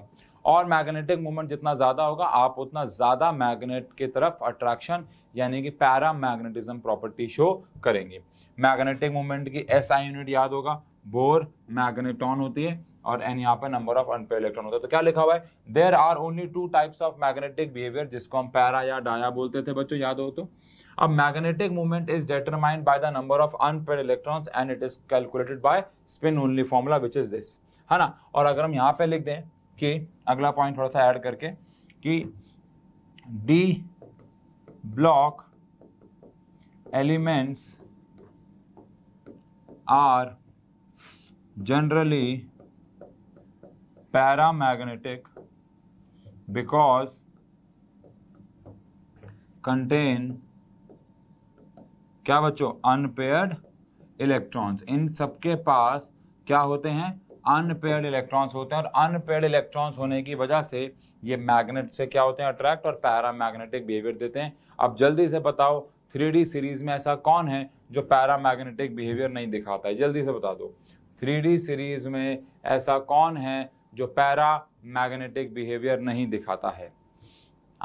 और मैग्नेटिक मोमेंट जितना ज़्यादा होगा आप उतना ज़्यादा मैग्नेट की तरफ अट्रैक्शन यानी कि पैरा मैग्नेटिज्म प्रॉपर्टी शो करेंगे मैग्नेटिक मोमेंट की एस आई यूनिट याद होगा बोर मैग्नेटॉन होती है और एन यहाँ पर नंबर ऑफ अनपेयर इलेक्ट्रॉन होता है तो क्या लिखा हुआ है there are only two types of magnetic behaviour जिसको हम पैरा या डाया बोलते थे बच्चों याद हो तो अब magnetic movement is determined by the number of unpaired electrons and it is calculated by spin only formula which is this है ना और अगर हम यहाँ पे लिख दें कि अगला पॉइंट थोड़ा सा ऐड करके कि d block elements are generally paramagnetic because contain क्या बच्चों अनपेयर्ड इलेक्ट्रॉन्स इन सबके पास क्या होते हैं अनपेयर्ड इलेक्ट्रॉन्स होते हैं और अनपेयर्ड इलेक्ट्रॉन्स होने की वजह से ये मैग्नेट से क्या होते हैं अट्रैक्ट और पैरा मैग्नेटिक बिहेवियर देते हैं अब जल्दी से बताओ थ्री सीरीज में ऐसा कौन है जो पैरा मैग्नेटिक बिहेवियर नहीं दिखाता है जल्दी से बता दो थ्री सीरीज में ऐसा कौन है जो पैरा मैग्नेटिक बिहेवियर नहीं दिखाता है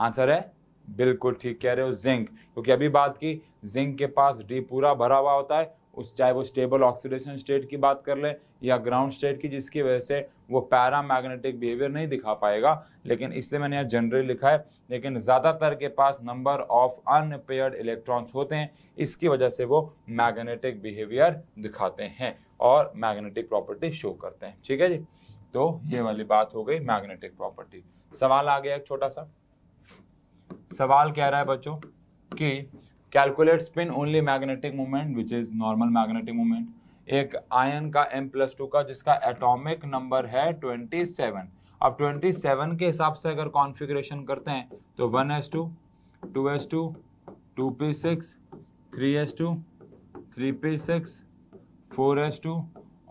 आंसर है बिल्कुल ठीक कह रहे हो जिंक क्योंकि अभी बात की जिंक के पास डी पूरा भरा हुआ होता है उस चाहे वो स्टेबल ऑक्सीडेशन स्टेट की बात कर लें या ग्राउंड स्टेट की जिसकी वजह से वो पैरा मैग्नेटिक बिहेवियर नहीं दिखा पाएगा लेकिन इसलिए मैंने यहाँ जनरली लिखा है लेकिन ज़्यादातर के पास नंबर ऑफ अनपेयर्ड इलेक्ट्रॉन्स होते हैं इसकी वजह से वो मैग्नेटिक बिहेवियर दिखाते हैं और मैग्नेटिक प्रॉपर्टी शो करते हैं ठीक है जी तो ये वाली बात हो गई मैग्नेटिक प्रॉपर्टी सवाल आ गया एक छोटा सा सवाल कह रहा है बच्चों कि calculate spin only magnetic moment which is normal magnetic moment एक आयन का एम प्लस टू का जिसका एटॉमिक नंबर है ट्वेंटी सेवन अब ट्वेंटी सेवन के हिसाब से अगर कॉन्फ़िगरेशन करते हैं तो one S two two S two two p six three S two three P six four S two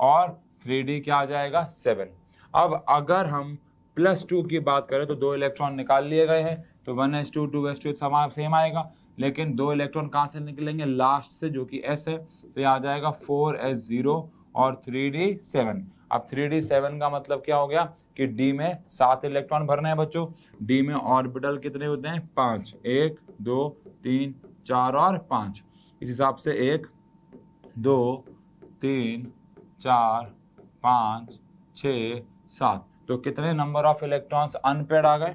और थ्री डी क्या आ जाएगा सेवन अब अगर हम प्लस टू की बात करें तो दो इलेक्ट्रॉन निकाल लिए गए हैं तो one S two two S two same आएगा लेकिन दो इलेक्ट्रॉन कहाँ से निकलेंगे लास्ट से जो कि एस है तो ये आ जाएगा फोर एस ज़ीरो और थ्री डी सेवन अब थ्री डी सेवन का मतलब क्या हो गया कि डी में सात इलेक्ट्रॉन भरना है बच्चों डी में ऑर्बिटल कितने होते हैं पाँच एक दो तीन चार और पाँच इस हिसाब से एक दो तीन चार पाँच छ सात तो कितने नंबर ऑफ इलेक्ट्रॉन्स अनपेड आ गए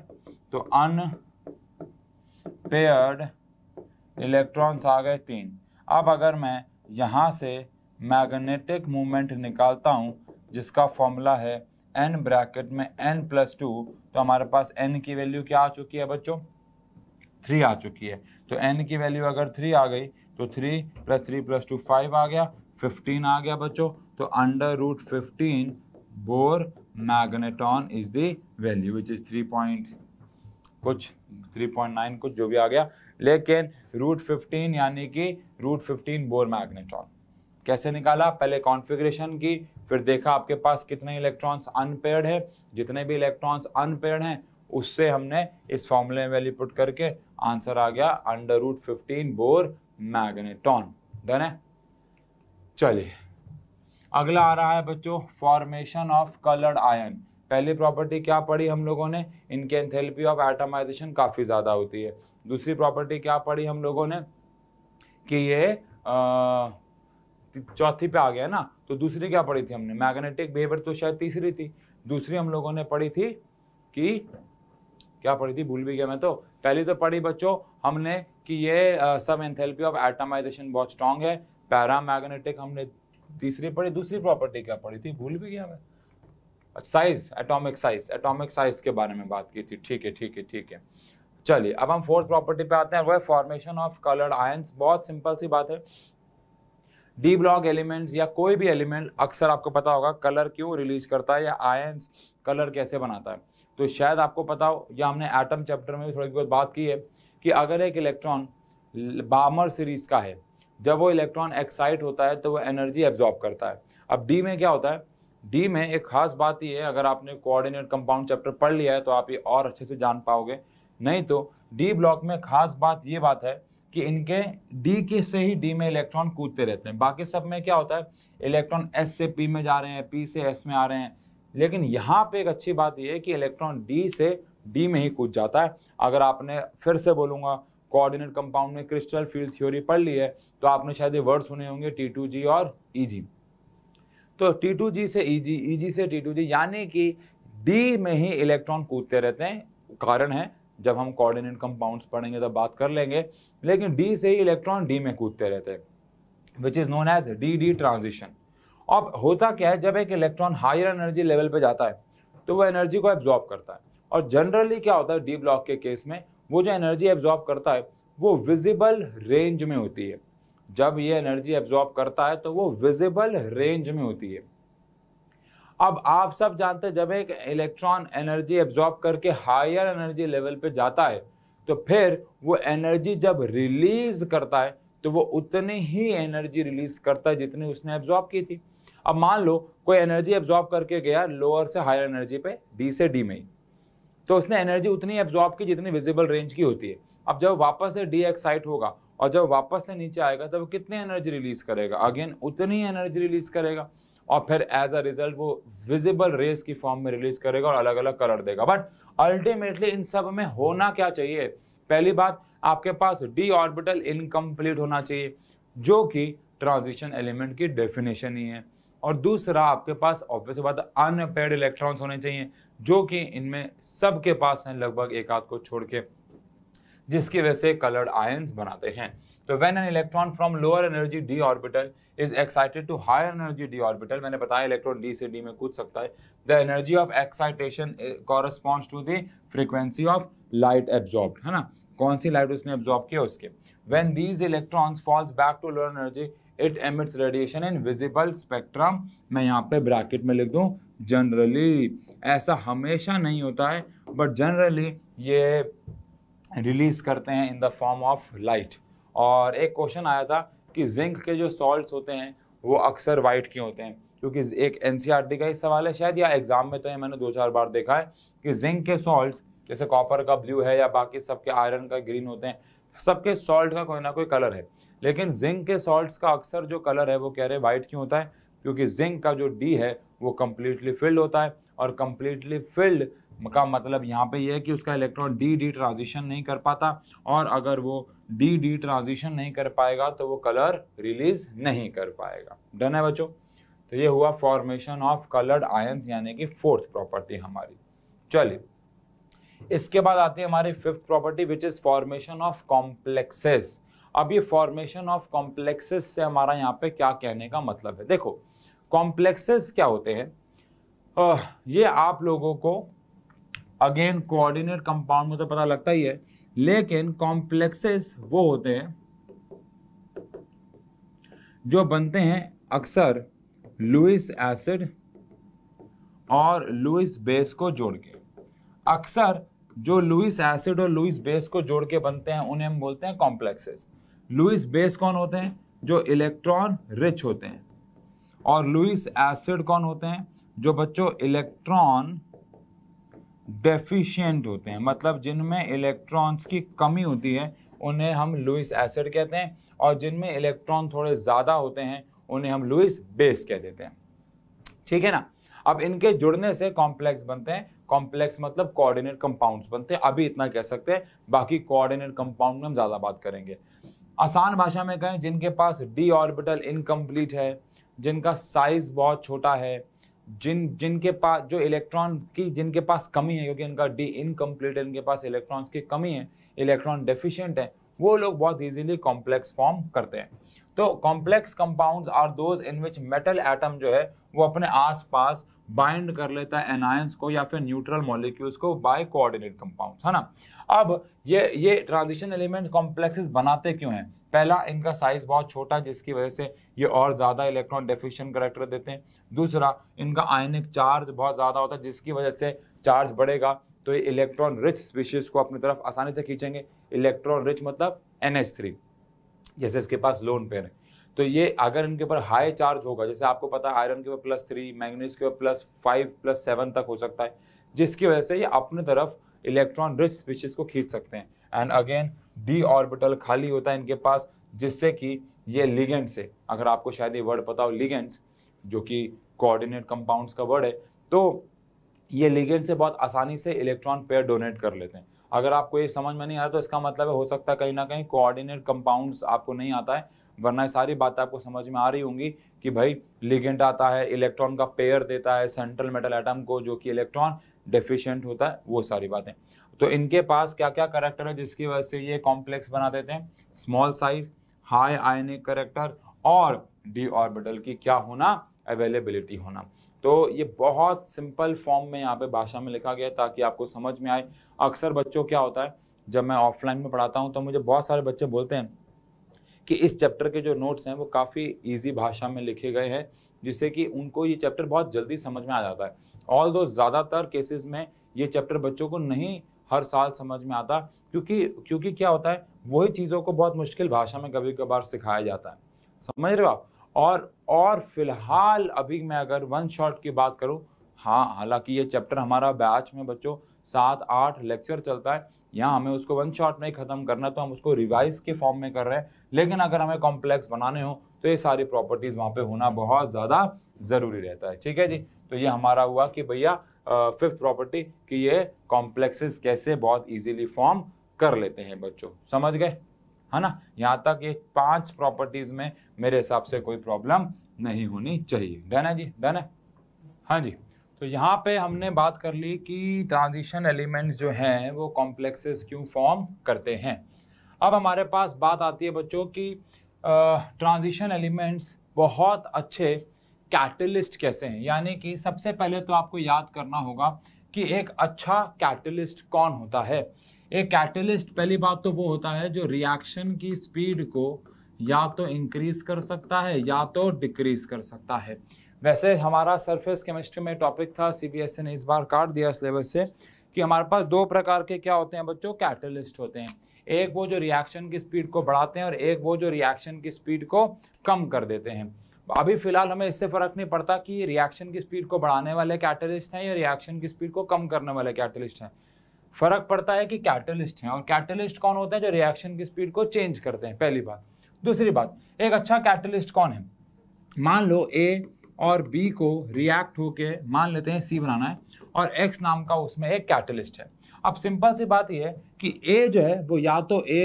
तो अनपेड इलेक्ट्रॉन्स आ गए तीन अब अगर मैं यहाँ से मैग्नेटिक मूवमेंट निकालता हूँ जिसका फॉर्मूला है एन ब्रैकेट में एन प्लस टू तो हमारे पास एन की वैल्यू क्या आ चुकी है बच्चों थ्री आ चुकी है तो एन की वैल्यू अगर थ्री आ गई तो three plus three plus two five आ गया फिफ्टीन आ गया बच्चों तो under root fifteen Bohr magneton is the value which is three point कुछ थ्री पॉइंट नाइन कुछ जो भी आ गया लेकिन रूट फिफ्टीन यानी कि रूट फिफ्टीन बोर मैग्नेट्रॉन कैसे निकाला पहले कॉन्फ़िगरेशन की फिर देखा आपके पास कितने इलेक्ट्रॉन्स अनपेयर्ड है जितने भी इलेक्ट्रॉन्स अनपेयर्ड हैं उससे हमने इस फॉर्मूले में वैल्यू पुट करके आंसर आ गया under root fifteen Bohr magneton done है चलिए अगला आ रहा है बच्चों फॉर्मेशन ऑफ कलर्ड आयन पहली प्रॉपर्टी क्या पढ़ी हम लोगों ने इनके एंथेल्पी ऑफ एटमाइजेशन काफ़ी ज़्यादा होती है दूसरी प्रॉपर्टी क्या पढ़ी हम लोगों ने कि ये चौथी पे आ गया ना तो दूसरी क्या पढ़ी थी हमने मैग्नेटिक बिहेवियर तो शायद तीसरी थी दूसरी हम लोगों ने पढ़ी थी कि क्या पढ़ी थी भूल भी गया मैं तो पहली तो पढ़ी बच्चों हमने कि ये सब एंथेल्पी ऑफ एटमाइजेशन बहुत स्ट्रांग है पैरा मैग्नेटिक हमने तीसरी पढ़ी दूसरी प्रॉपर्टी क्या पढ़ी थी भूल भी गया मैं size atomic size atomic size के बारे में बात की थी ठीक है ठीक है ठीक है चलिए अब हम फोर्थ प्रॉपर्टी पे आते हैं वह फॉर्मेशन ऑफ कलर्ड आयंस बहुत सिंपल सी बात है डी ब्लॉक एलिमेंट्स या कोई भी एलिमेंट अक्सर आपको पता होगा कलर क्यों रिलीज करता है या आयंस कलर कैसे बनाता है तो शायद आपको पता हो या हमने एटम चैप्टर में भी थोड़ी बहुत बात की है कि अगर एक इलेक्ट्रॉन बामर सीरीज का है जब वो इलेक्ट्रॉन एक्साइट होता है तो वो एनर्जी एब्जॉर्ब करता है अब डी में क्या होता है डी में एक खास बात यह है अगर आपने कोऑर्डिनेट कंपाउंड चैप्टर पढ़ लिया है तो आप ये और अच्छे से जान पाओगे नहीं तो डी ब्लॉक में खास बात ये बात है कि इनके डी के से ही डी में इलेक्ट्रॉन कूदते रहते हैं बाकी सब में क्या होता है इलेक्ट्रॉन एस से पी में जा रहे हैं पी से एस में आ रहे हैं लेकिन यहाँ पे एक अच्छी बात यह है कि इलेक्ट्रॉन डी से डी में ही कूद जाता है अगर आपने फिर से बोलूँगा कोऑर्डिनेट कंपाउंड में क्रिस्टल फील्ड थ्योरी पढ़ ली है तो आपने शायद ये वर्ड सुने होंगे टी टू जी और ई e जी तो टी टू जी से ई जी ई जी से टी टू जी यानी कि डी में ही इलेक्ट्रॉन कूदते रहते हैं कारण है जब हम कोऑर्डिनेट कंपाउंड्स पढ़ेंगे तब बात कर लेंगे लेकिन डी से ही इलेक्ट्रॉन डी में कूदते रहते हैं which is known as d d transition अब होता क्या है जब एक इलेक्ट्रॉन हायर एनर्जी लेवल पर जाता है तो वो एनर्जी को एब्जॉर्ब करता है और जनरली क्या होता है डी ब्लॉक के केस में वो जो एनर्जी एब्जॉर्ब करता है वो विजिबल रेंज में होती है जब ये एनर्जी एब्जॉर्ब करता है तो वो विजिबल रेंज में होती है अब आप सब जानते हैं जब एक इलेक्ट्रॉन एनर्जी एब्जॉर्ब करके हायर एनर्जी लेवल पे जाता है तो फिर वो एनर्जी जब रिलीज करता है तो वो उतनी ही एनर्जी रिलीज करता है जितनी उसने एब्जॉर्ब की थी अब मान लो कोई एनर्जी एब्जॉर्ब करके गया लोअर से हायर एनर्जी पे डी से डी में तो उसने एनर्जी उतनी एब्जॉर्ब की जितनी विजिबल रेंज की होती है अब जब वापस से डी एक्साइट होगा और जब वापस से नीचे आएगा तब कितनी एनर्जी रिलीज करेगा अगेन उतनी एनर्जी रिलीज करेगा और फिर एज अ रिजल्ट वो विजिबल रेस की फॉर्म में रिलीज करेगा और अलग अलग कलर देगा बट अल्टीमेटली इन सब में होना क्या चाहिए पहली बात आपके पास डी ऑर्बिटल इनकम्प्लीट होना चाहिए जो कि ट्रांजिशन एलिमेंट की डेफिनेशन ही है और दूसरा आपके पास ऑब्वियस बात अनपेड इलेक्ट्रॉन्स होने चाहिए जो कि इनमें सबके पास हैं लगभग एक आध को छोड़ के जिसकी वजह से कलर्ड आयन्स बनाते हैं तो when an electron from lower energy d orbital is excited to higher energy d orbital मैंने बताया इलेक्ट्रॉन डी से डी में कूद सकता है the energy of excitation corresponds to the frequency of light absorb है ना कौन सी लाइट उसने एब्जॉर्ब किया उसके when these electrons falls back to lower energy it emits radiation in visible spectrum मैं यहाँ पे ब्रैकेट में लिख दूँ जनरली ऐसा हमेशा नहीं होता है बट जनरली ये रिलीज करते हैं in the form of light और एक क्वेश्चन आया था कि जिंक के जो सॉल्ट होते हैं वो अक्सर वाइट क्यों होते हैं क्योंकि एक एन e का ही सवाल है शायद या एग्ज़ाम में तो ये मैंने दो चार बार देखा है कि जिंक के सॉल्ट जैसे कॉपर का ब्लू है या बाकी सबके आयरन का ग्रीन होते हैं सबके सॉल्ट का कोई ना कोई कलर है लेकिन जिंक के सॉल्ट्स का अक्सर जो कलर है वो कह रहे हैं वाइट क्यों होता है क्योंकि जिंक का जो डी है वो कम्प्लीटली फिल्ड होता है और कम्प्लीटली फिल्ड का मतलब यहाँ पे ये यह है कि उसका इलेक्ट्रॉन डी डी ट्रांजिशन नहीं कर पाता और अगर वो डी डी ट्रांजिशन नहीं कर पाएगा तो वो कलर रिलीज नहीं कर पाएगा डन है बच्चों तो ये हुआ फॉर्मेशन ऑफ कलर्ड आयंस यानी कि फोर्थ प्रॉपर्टी हमारी चलिए इसके बाद आती है हमारी fifth property which is formation of complexes अब ये फॉर्मेशन ऑफ कॉम्प्लेक्सेस से हमारा यहाँ पे क्या कहने का मतलब है देखो कॉम्प्लेक्सेस क्या होते हैं ये आप लोगों को अगेन कोऑर्डिनेट कंपाउंड में तो पता लगता ही है लेकिन कॉम्प्लेक्सेस वो होते हैं जो बनते हैं अक्सर लुइस एसिड और लुइस बेस को जोड़ के अक्सर जो लुइस एसिड और लुइस बेस को जोड़ के बनते हैं उन्हें हम बोलते हैं कॉम्प्लेक्सेस लुइस बेस कौन होते हैं जो इलेक्ट्रॉन रिच होते हैं और लुइस एसिड कौन होते हैं जो बच्चों इलेक्ट्रॉन डेफिशिएंट होते हैं मतलब जिनमें इलेक्ट्रॉन्स की कमी होती है उन्हें हम लुइस एसिड कहते हैं और जिनमें इलेक्ट्रॉन थोड़े ज़्यादा होते हैं उन्हें हम लुइस बेस कह देते हैं ठीक है ना अब इनके जुड़ने से कॉम्प्लेक्स बनते हैं कॉम्प्लेक्स मतलब कोऑर्डिनेट कंपाउंड्स बनते हैं अभी इतना कह सकते हैं बाकी कोऑर्डिनेट कंपाउंड में हम ज़्यादा बात करेंगे आसान भाषा में कहें जिनके पास डी ऑर्बिटल इनकम्प्लीट है जिनका साइज बहुत छोटा है जिन जिनके पास जो इलेक्ट्रॉन की जिनके पास कमी है क्योंकि इनका डी इनकम्प्लीट है इनके पास इलेक्ट्रॉन्स की कमी है इलेक्ट्रॉन डेफिशिएंट है वो लोग बहुत इजीली कॉम्प्लेक्स फॉर्म करते हैं तो complex compounds are those in which metal atom जो है वो अपने आसपास बाइंड कर लेता है एनायंस को या फिर न्यूट्रल मॉलिक्यूल्स को बाय कोऑर्डिनेट कंपाउंड्स है ना अब ये ये ट्रांजिशन एलिमेंट कॉम्प्लेक्सेस बनाते क्यों हैं पहला इनका साइज बहुत छोटा जिसकी वजह से ये और ज़्यादा इलेक्ट्रॉन डेफिशिएंट करेक्टर देते हैं दूसरा इनका आयनिक चार्ज बहुत ज़्यादा होता है जिसकी वजह से चार्ज बढ़ेगा तो ये इलेक्ट्रॉन रिच स्पीशीज़ को अपनी तरफ आसानी से खींचेंगे इलेक्ट्रॉन रिच मतलब एन जैसे इसके पास लोन पेयर है तो ये अगर इनके ऊपर हाई चार्ज होगा जैसे आपको पता है आयरन के ऊपर प्लस थ्री मैंगनीज के ऊपर प्लस फाइव प्लस सेवन तक हो सकता है जिसकी वजह से ये अपनी तरफ इलेक्ट्रॉन रिच स्पीशीज़ को खींच सकते हैं एंड अगेन डी ऑर्बिटल खाली होता है इनके पास जिससे कि ये लिगेंड से अगर आपको शायद ये वर्ड पता हो लिगेंड्स जो कि कोऑर्डिनेट कंपाउंड्स का वर्ड है तो ये लिगेंड से बहुत आसानी से इलेक्ट्रॉन पेयर डोनेट कर लेते हैं अगर आपको ये समझ में नहीं आया तो इसका मतलब है हो सकता है कहीं ना कहीं कोऑर्डिनेट कंपाउंड्स आपको नहीं आता है वरना सारी बातें आपको समझ में आ रही होंगी कि भाई लिगेंड आता है इलेक्ट्रॉन का पेयर देता है सेंट्रल मेटल एटम को जो कि इलेक्ट्रॉन डेफिशिएंट होता है वो सारी बातें तो इनके पास क्या क्या करेक्टर है जिसकी वजह से ये कॉम्प्लेक्स बना देते हैं small size high ionic character और डी ऑर्बिटल की क्या होना अवेलेबिलिटी होना तो ये बहुत सिंपल फॉर्म में यहाँ पे भाषा में लिखा गया है ताकि आपको समझ में आए अक्सर बच्चों क्या होता है जब मैं ऑफलाइन में पढ़ाता हूँ तो मुझे बहुत सारे बच्चे बोलते हैं कि इस चैप्टर के जो नोट्स हैं वो काफ़ी ईजी भाषा में लिखे गए हैं जिससे कि उनको ये चैप्टर बहुत जल्दी समझ में आ जाता है ऑल दो ज़्यादातर केसेस में ये चैप्टर बच्चों को नहीं हर साल समझ में आता क्योंकि क्योंकि क्या होता है वही चीज़ों को बहुत मुश्किल भाषा में कभी कभार सिखाया जाता है समझ रहे हो आप और और फिलहाल अभी मैं अगर वन शॉट की बात करूं हाँ हालांकि ये चैप्टर हमारा बैच में बच्चों सात आठ लेक्चर चलता है यहाँ हमें उसको वन शॉट में ही ख़त्म करना तो हम उसको रिवाइज के फॉर्म में कर रहे हैं लेकिन अगर हमें कॉम्प्लेक्स बनाने हो तो ये सारी प्रॉपर्टीज़ वहाँ पे होना बहुत ज़्यादा ज़रूरी रहता है ठीक है जी तो ये हमारा हुआ कि भैया फिफ्थ प्रॉपर्टी कि ये कॉम्प्लेक्सेस कैसे बहुत इजीली फॉर्म कर लेते हैं बच्चों समझ गए है ना यहाँ तक ये पांच प्रॉपर्टीज में मेरे हिसाब से कोई प्रॉब्लम नहीं होनी चाहिए डन है जी डन है हाँ जी तो यहाँ पे हमने बात कर ली कि ट्रांजिशन एलिमेंट्स जो हैं वो कॉम्प्लेक्सेस क्यों फॉर्म करते हैं अब हमारे पास बात आती है बच्चों की ट्रांजिशन एलिमेंट्स बहुत अच्छे कैटलिस्ट कैसे हैं यानी कि सबसे पहले तो आपको याद करना होगा कि एक अच्छा कैटलिस्ट कौन होता है एक कैटलिस्ट पहली बात तो वो होता है जो रिएक्शन की स्पीड को या तो इंक्रीज कर सकता है या तो डिक्रीज कर सकता है वैसे हमारा सरफेस केमिस्ट्री में टॉपिक था सी e ने इस बार काट दिया सिलेबस से कि हमारे पास दो प्रकार के क्या होते हैं बच्चों कैटलिस्ट होते हैं एक वो जो रिएक्शन की स्पीड को बढ़ाते हैं और एक वो जो रिएक्शन की स्पीड को कम कर देते हैं अभी फिलहाल हमें इससे फ़र्क नहीं पड़ता कि रिएक्शन की स्पीड को बढ़ाने वाले कैटलिस्ट हैं या रिएक्शन की स्पीड को कम करने वाले कैटलिस्ट हैं फ़र्क पड़ता है कि कैटलिस्ट हैं और कैटलिस्ट कौन होते हैं जो रिएक्शन की स्पीड को चेंज करते हैं पहली बात दूसरी बात एक अच्छा कैटलिस्ट कौन है मान लो ए और बी को रिएक्ट होके मान लेते हैं सी बनाना है और एक्स नाम का उसमें एक कैटलिस्ट है अब सिंपल सी बात यह है कि ए जो है वो या तो ए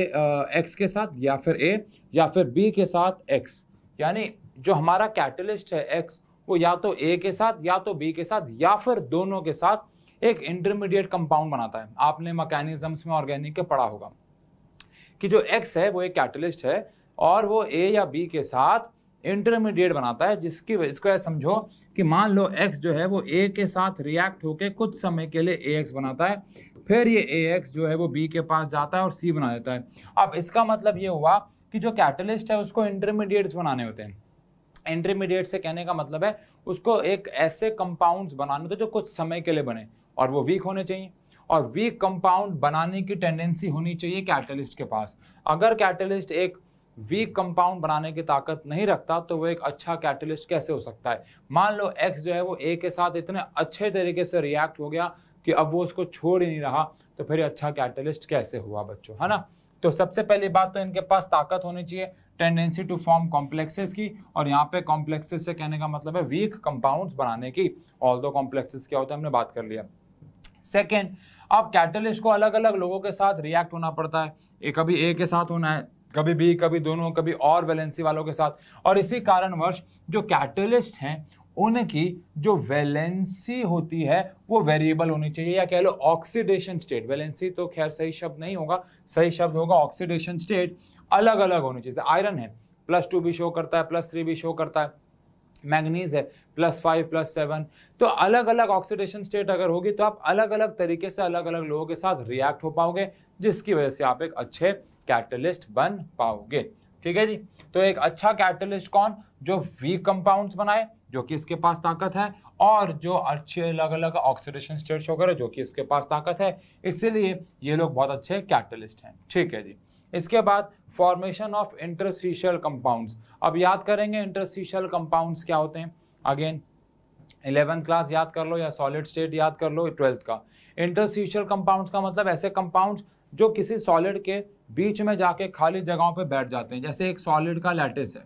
एक्स के साथ या फिर ए या फिर बी के साथ एक्स यानी जो हमारा कैटलिस्ट है एक्स वो या तो ए के साथ या तो बी के साथ या फिर दोनों के साथ एक इंटरमीडिएट कंपाउंड बनाता है आपने मकैनिजम्स में ऑर्गेनिक के पढ़ा होगा कि जो एक्स है वो एक कैटलिस्ट है और वो ए या बी के साथ इंटरमीडिएट बनाता है जिसकी इसको समझो कि मान लो एक्स जो है वो ए के साथ रिएक्ट होकर कुछ समय के लिए ए एक्स बनाता है फिर ये ए एक्स जो है वो बी के पास जाता है और सी बना देता है अब इसका मतलब ये हुआ कि जो कैटलिस्ट है उसको इंटरमीडिएट्स बनाने होते हैं इंटरमीडिएट से कहने का मतलब है उसको एक ऐसे कंपाउंड्स बनाने दो जो कुछ समय के लिए बने और वो वीक होने चाहिए और वीक कंपाउंड बनाने की टेंडेंसी होनी चाहिए कैटलिस्ट के पास अगर कैटलिस्ट एक वीक कंपाउंड बनाने की ताकत नहीं रखता तो वो एक अच्छा कैटलिस्ट कैसे हो सकता है मान लो एक्स जो है वो ए के साथ इतने अच्छे तरीके से रिएक्ट हो गया कि अब वो उसको छोड़ ही नहीं रहा तो फिर अच्छा कैटलिस्ट कैसे हुआ बच्चों है ना तो सबसे पहली बात तो इनके पास ताकत होनी चाहिए टेंडेंसी टू फॉर्म कॉम्प्लेक्सेस की और यहाँ पे कॉम्प्लेक्सेस से कहने का मतलब है वीक कंपाउंड्स बनाने की ऑल दो कॉम्प्लेक्सेस क्या होता है हमने बात कर लिया सेकेंड अब कैटलिस्ट को अलग अलग लोगों के साथ रिएक्ट होना पड़ता है एक कभी ए के साथ होना है कभी बी कभी दोनों कभी और वैलेंसी वालों के साथ और इसी कारणवश जो कैटलिस्ट हैं उनकी जो वैलेंसी होती है वो वेरिएबल होनी चाहिए या कह लो ऑक्सीडेशन स्टेट वैलेंसी तो खैर सही शब्द नहीं होगा सही शब्द होगा ऑक्सीडेशन स्टेट अलग अलग होनी चाहिए आयरन है प्लस टू भी शो करता है प्लस थ्री भी शो करता है मैंगनीज है प्लस फाइव प्लस सेवन तो अलग अलग ऑक्सीडेशन स्टेट अगर होगी तो आप अलग अलग तरीके से अलग अलग लोगों के साथ रिएक्ट हो पाओगे जिसकी वजह से आप एक अच्छे कैटलिस्ट बन पाओगे ठीक है जी तो एक अच्छा कैटलिस्ट कौन जो वीक कंपाउंड्स बनाए जो कि इसके पास ताकत है और जो अच्छे अलग अलग ऑक्सीडेशन स्टेट शो करे जो कि इसके पास ताकत है इसीलिए ये लोग बहुत अच्छे कैटलिस्ट हैं ठीक है जी इसके बाद फॉर्मेशन ऑफ इंटरसीशियल कंपाउंड्स अब याद करेंगे इंटरसीशियल कंपाउंड्स क्या होते हैं अगेन इलेवेंथ क्लास याद कर लो या सॉलिड स्टेट याद कर लो ट्वेल्थ का इंटरसीशियल कंपाउंड्स का मतलब ऐसे कंपाउंड्स जो किसी सॉलिड के बीच में जाके खाली जगहों पे बैठ जाते हैं जैसे एक सॉलिड का लैटिस है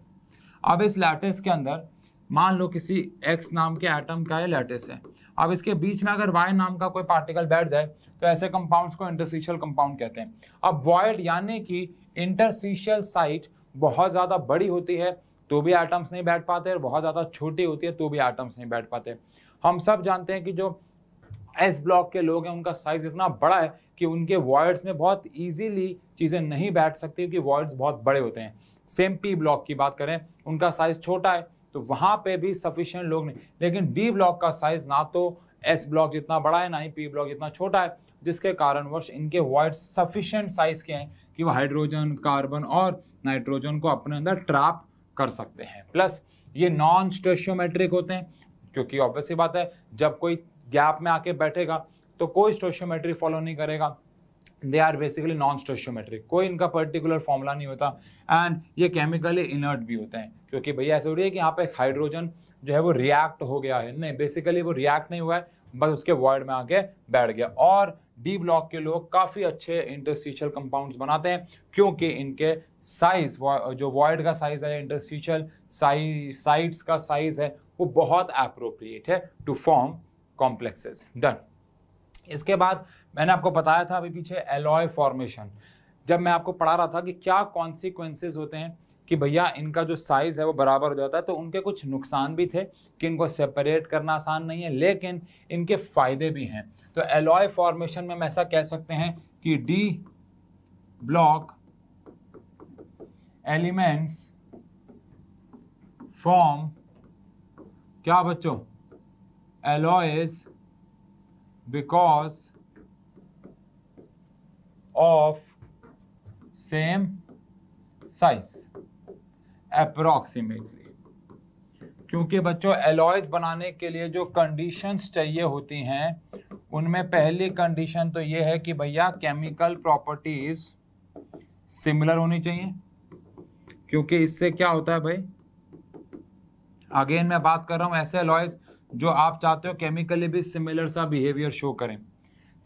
अब इस लैटिस के अंदर मान लो किसी एक्स नाम के एटम का ये लैटिस है अब इसके बीच में अगर वाई नाम का कोई पार्टिकल बैठ जाए तो ऐसे कंपाउंड्स को इंटरसीशियल कंपाउंड कहते हैं अब वॉयड यानी कि इंटरसीशियल साइट बहुत ज़्यादा बड़ी होती है तो भी आइटम्स नहीं बैठ पाते और बहुत ज़्यादा छोटी होती है तो भी आइटम्स नहीं बैठ पाते हम सब जानते हैं कि जो एस ब्लॉक के लोग हैं उनका साइज इतना बड़ा है कि उनके वॉयड्स में बहुत ईजीली चीज़ें नहीं बैठ सकती क्योंकि वॉयड्स बहुत बड़े होते हैं सेम पी ब्लॉक की बात करें उनका साइज छोटा है तो वहाँ पे भी सफिशियंट लोग नहीं लेकिन डी ब्लॉक का साइज ना तो एस ब्लॉक जितना बड़ा है ना ही पी ब्लॉक जितना छोटा है जिसके कारणवश इनके वाइड सफिशियंट साइज के हैं कि वो हाइड्रोजन कार्बन और नाइट्रोजन को अपने अंदर ट्रैप कर सकते हैं प्लस ये नॉन स्टोशियोमेट्रिक होते हैं क्योंकि ऑब्वियसली बात है जब कोई गैप में आके बैठेगा तो कोई स्टोशियोमेट्री फॉलो नहीं करेगा they are basically non stoichiometric कोई इनका पर्टिकुलर फॉर्मूला नहीं होता एंड ये केमिकली इनर्ट भी होते हैं क्योंकि भैया ऐसे हो रही है कि यहाँ पे हाइड्रोजन जो है वो रिएक्ट हो गया है नहीं बेसिकली वो रिएक्ट नहीं हुआ है बस उसके वर्ड में आके बैठ गया और डी ब्लॉक के लोग काफ़ी अच्छे इंटरस्टिशियल कंपाउंड्स बनाते हैं क्योंकि इनके साइज जो वॉइड का साइज है इंटरस्टिशियल साइज साइड्स का साइज है वो बहुत अप्रोप्रिएट है टू फॉर्म कॉम्प्लेक्सेस डन इसके बाद मैंने आपको बताया था अभी पीछे एलॉय फॉर्मेशन जब मैं आपको पढ़ा रहा था कि क्या कॉन्सिक्वेंसेज होते हैं कि भैया इनका जो साइज़ है वो बराबर हो जाता है तो उनके कुछ नुकसान भी थे कि इनको सेपरेट करना आसान नहीं है लेकिन इनके फ़ायदे भी हैं तो एलॉय फॉर्मेशन में हम ऐसा कह सकते हैं कि डी ब्लॉक एलिमेंट्स फॉर्म क्या बच्चों alloys because of same size approximately क्योंकि बच्चों एलॉयज बनाने के लिए जो कंडीशंस चाहिए होती हैं उनमें पहली कंडीशन तो ये है कि भैया केमिकल प्रॉपर्टीज सिमिलर होनी चाहिए क्योंकि इससे क्या होता है भाई अगेन मैं बात कर रहा हूँ ऐसे एलॉयज जो आप चाहते हो केमिकली भी सिमिलर सा बिहेवियर शो करें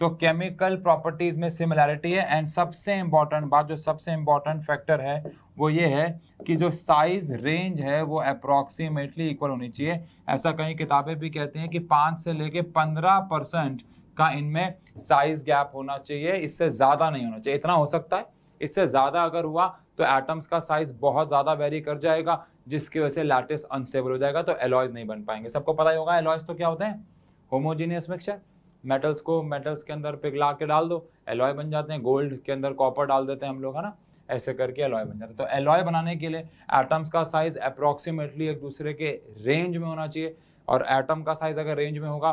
तो केमिकल प्रॉपर्टीज़ में सिमिलैरिटी है एंड सबसे इम्पॉर्टेंट बात जो सबसे इम्पॉर्टेंट फैक्टर है वो ये है कि जो साइज रेंज है वो अप्रॉक्सीमेटली इक्वल होनी चाहिए ऐसा कई किताबें भी कहती हैं कि पाँच से लेके पंद्रह परसेंट का इनमें साइज गैप होना चाहिए इससे ज़्यादा नहीं होना चाहिए इतना हो सकता है इससे ज़्यादा अगर हुआ तो एटम्स का साइज बहुत ज़्यादा वेरी कर जाएगा जिसकी वजह से लैटिस अनस्टेबल हो जाएगा तो एलॉयज नहीं बन पाएंगे सबको पता ही होगा एलॉयज तो क्या होते हैं होमोजीनियस मिक्सचर मेटल्स को मेटल्स के अंदर पिघला के डाल दो एलॉय बन जाते हैं गोल्ड के अंदर कॉपर डाल देते हैं हम लोग है ना ऐसे करके एलॉय बन जाते हैं तो एलॉय बनाने के लिए एटम्स का साइज़ अप्रॉक्सीमेटली एक दूसरे के रेंज में होना चाहिए और एटम का साइज़ अगर रेंज में होगा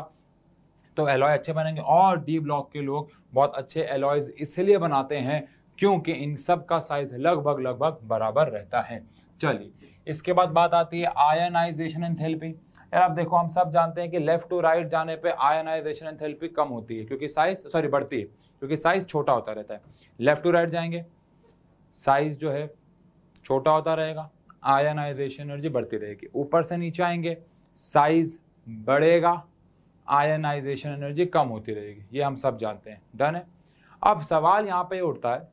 तो एलॉय अच्छे बनेंगे और डी ब्लॉक के लोग बहुत अच्छे एलॉयज इसलिए बनाते हैं क्योंकि इन सब का साइज लगभग लगभग बराबर रहता है चलिए इसके बाद बात आती है आयनाइजेशन एंड थेरेपी यार आप देखो हम सब जानते हैं कि लेफ्ट टू राइट जाने पे आयनाइजेशन एंथैल्पी कम होती है क्योंकि साइज सॉरी बढ़ती है क्योंकि साइज छोटा होता रहता है लेफ्ट टू राइट जाएंगे साइज जो है छोटा होता रहेगा आयनाइजेशन एनर्जी बढ़ती रहेगी ऊपर से नीचे आएंगे साइज बढ़ेगा आयनाइजेशन एनर्जी कम होती रहेगी ये हम सब जानते हैं डन है अब सवाल यहाँ पे उठता है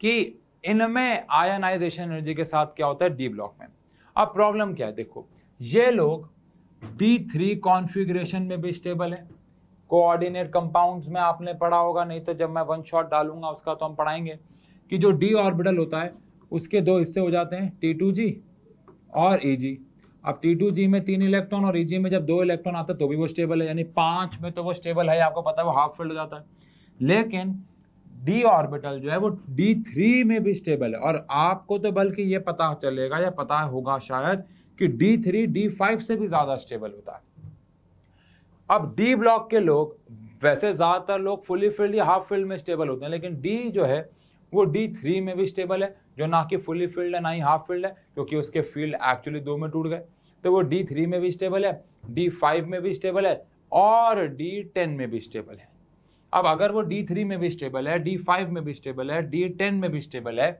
कि इनमें आयनाइजेशन एनर्जी के साथ क्या होता है डी ब्लॉक में अब प्रॉब्लम क्या है देखो ये लोग डी थ्री कॉन्फिग्रेशन में भी स्टेबल है कोऑर्डिनेट कंपाउंड्स में आपने पढ़ा होगा नहीं तो जब मैं वन शॉट डालूंगा उसका तो हम पढ़ाएंगे कि जो डी ऑर्बिटल होता है उसके दो हिस्से हो जाते हैं टी टू जी और ई जी अब टी टू जी में तीन इलेक्ट्रॉन और ई जी में जब दो इलेक्ट्रॉन आते हैं तो भी वो स्टेबल है यानी पाँच में तो वो स्टेबल है आपको पता है वो हाफ फिल्ड हो जाता है लेकिन डी ऑर्बिटल जो है वो डी थ्री में भी स्टेबल है और आपको तो बल्कि ये पता चलेगा या पता होगा शायद कि D3, D5 से भी ज़्यादा स्टेबल होता है अब डी ब्लॉक के लोग वैसे ज़्यादातर लोग फुली फील्ड या हाफ फील्ड में स्टेबल होते हैं लेकिन डी जो है वो डी थ्री में भी स्टेबल है जो ना कि फुली फील्ड है ना ही हाफ फील्ड है क्योंकि उसके फील्ड एक्चुअली दो में टूट गए तो वो डी थ्री में भी स्टेबल है डी फाइव में भी स्टेबल है और डी टेन में भी स्टेबल है अब अगर वो डी थ्री में भी स्टेबल है डी फाइव में भी स्टेबल है डी टेन में भी स्टेबल है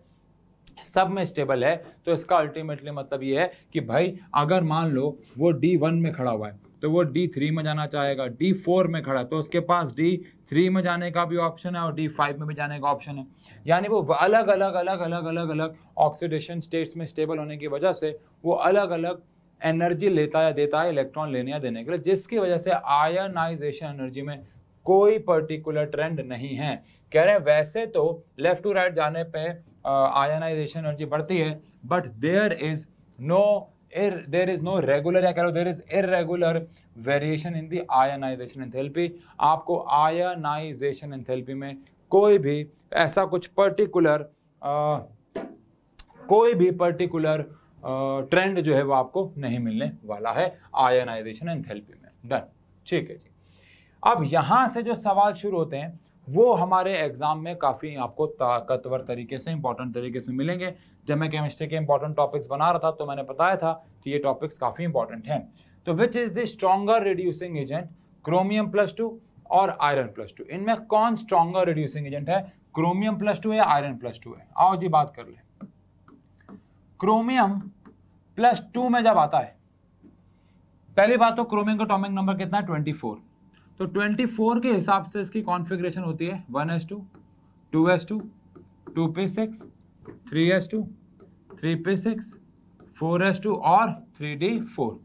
सब में स्टेबल है तो इसका अल्टीमेटली मतलब ये है कि भाई अगर मान लो वो डी वन में खड़ा हुआ है तो वो डी थ्री में जाना चाहेगा डी फोर में खड़ा तो उसके पास डी थ्री में जाने का भी ऑप्शन है और डी फाइव में भी जाने का ऑप्शन है यानी वो अलग अलग अलग अलग अलग अलग ऑक्सीडेशन स्टेट्स में स्टेबल होने की वजह से वो अलग अलग एनर्जी लेता या देता है इलेक्ट्रॉन लेने या देने के लिए जिसकी वजह से आयनाइजेशन एनर्जी में कोई पर्टिकुलर ट्रेंड नहीं है कह रहे हैं वैसे तो लेफ़्ट टू राइट जाने पे आयनाइजेशन uh, एनर्जी बढ़ती है but there is no ir there is no regular या कह there is irregular variation in the ionisation in enthalpy आपको इन थेरेपी में कोई भी ऐसा कुछ पर्टिकुलर uh, कोई भी पर्टिकुलर ट्रेंड uh, जो है वो आपको नहीं मिलने वाला है आयनाइजेशन थेरेपी में डन ठीक है जी अब यहाँ से जो सवाल शुरू होते हैं वो हमारे एग्जाम में काफ़ी आपको ताकतवर तरीके से इंपॉर्टेंट तरीके से मिलेंगे जब मैं केमिस्ट्री के इंपॉर्टेंट टॉपिक्स बना रहा था तो मैंने बताया था कि ये टॉपिक्स काफ़ी इंपॉर्टेंट हैं तो which is the stronger reducing agent chromium plus two और आयरन प्लस टू इनमें कौन स्ट्रॉगर रिड्यूसिंग एजेंट है क्रोमियम प्लस टू या आयरन प्लस टू है आओ जी बात कर ले क्रोमियम प्लस टू में जब आता है पहली बात तो क्रोमियम का टॉमिक नंबर कितना है ट्वेंटी फोर तो 24 के हिसाब से इसकी कॉन्फ़िगरेशन होती है one S two two S two two p six three S two three P six four S two और थ्री डी फोर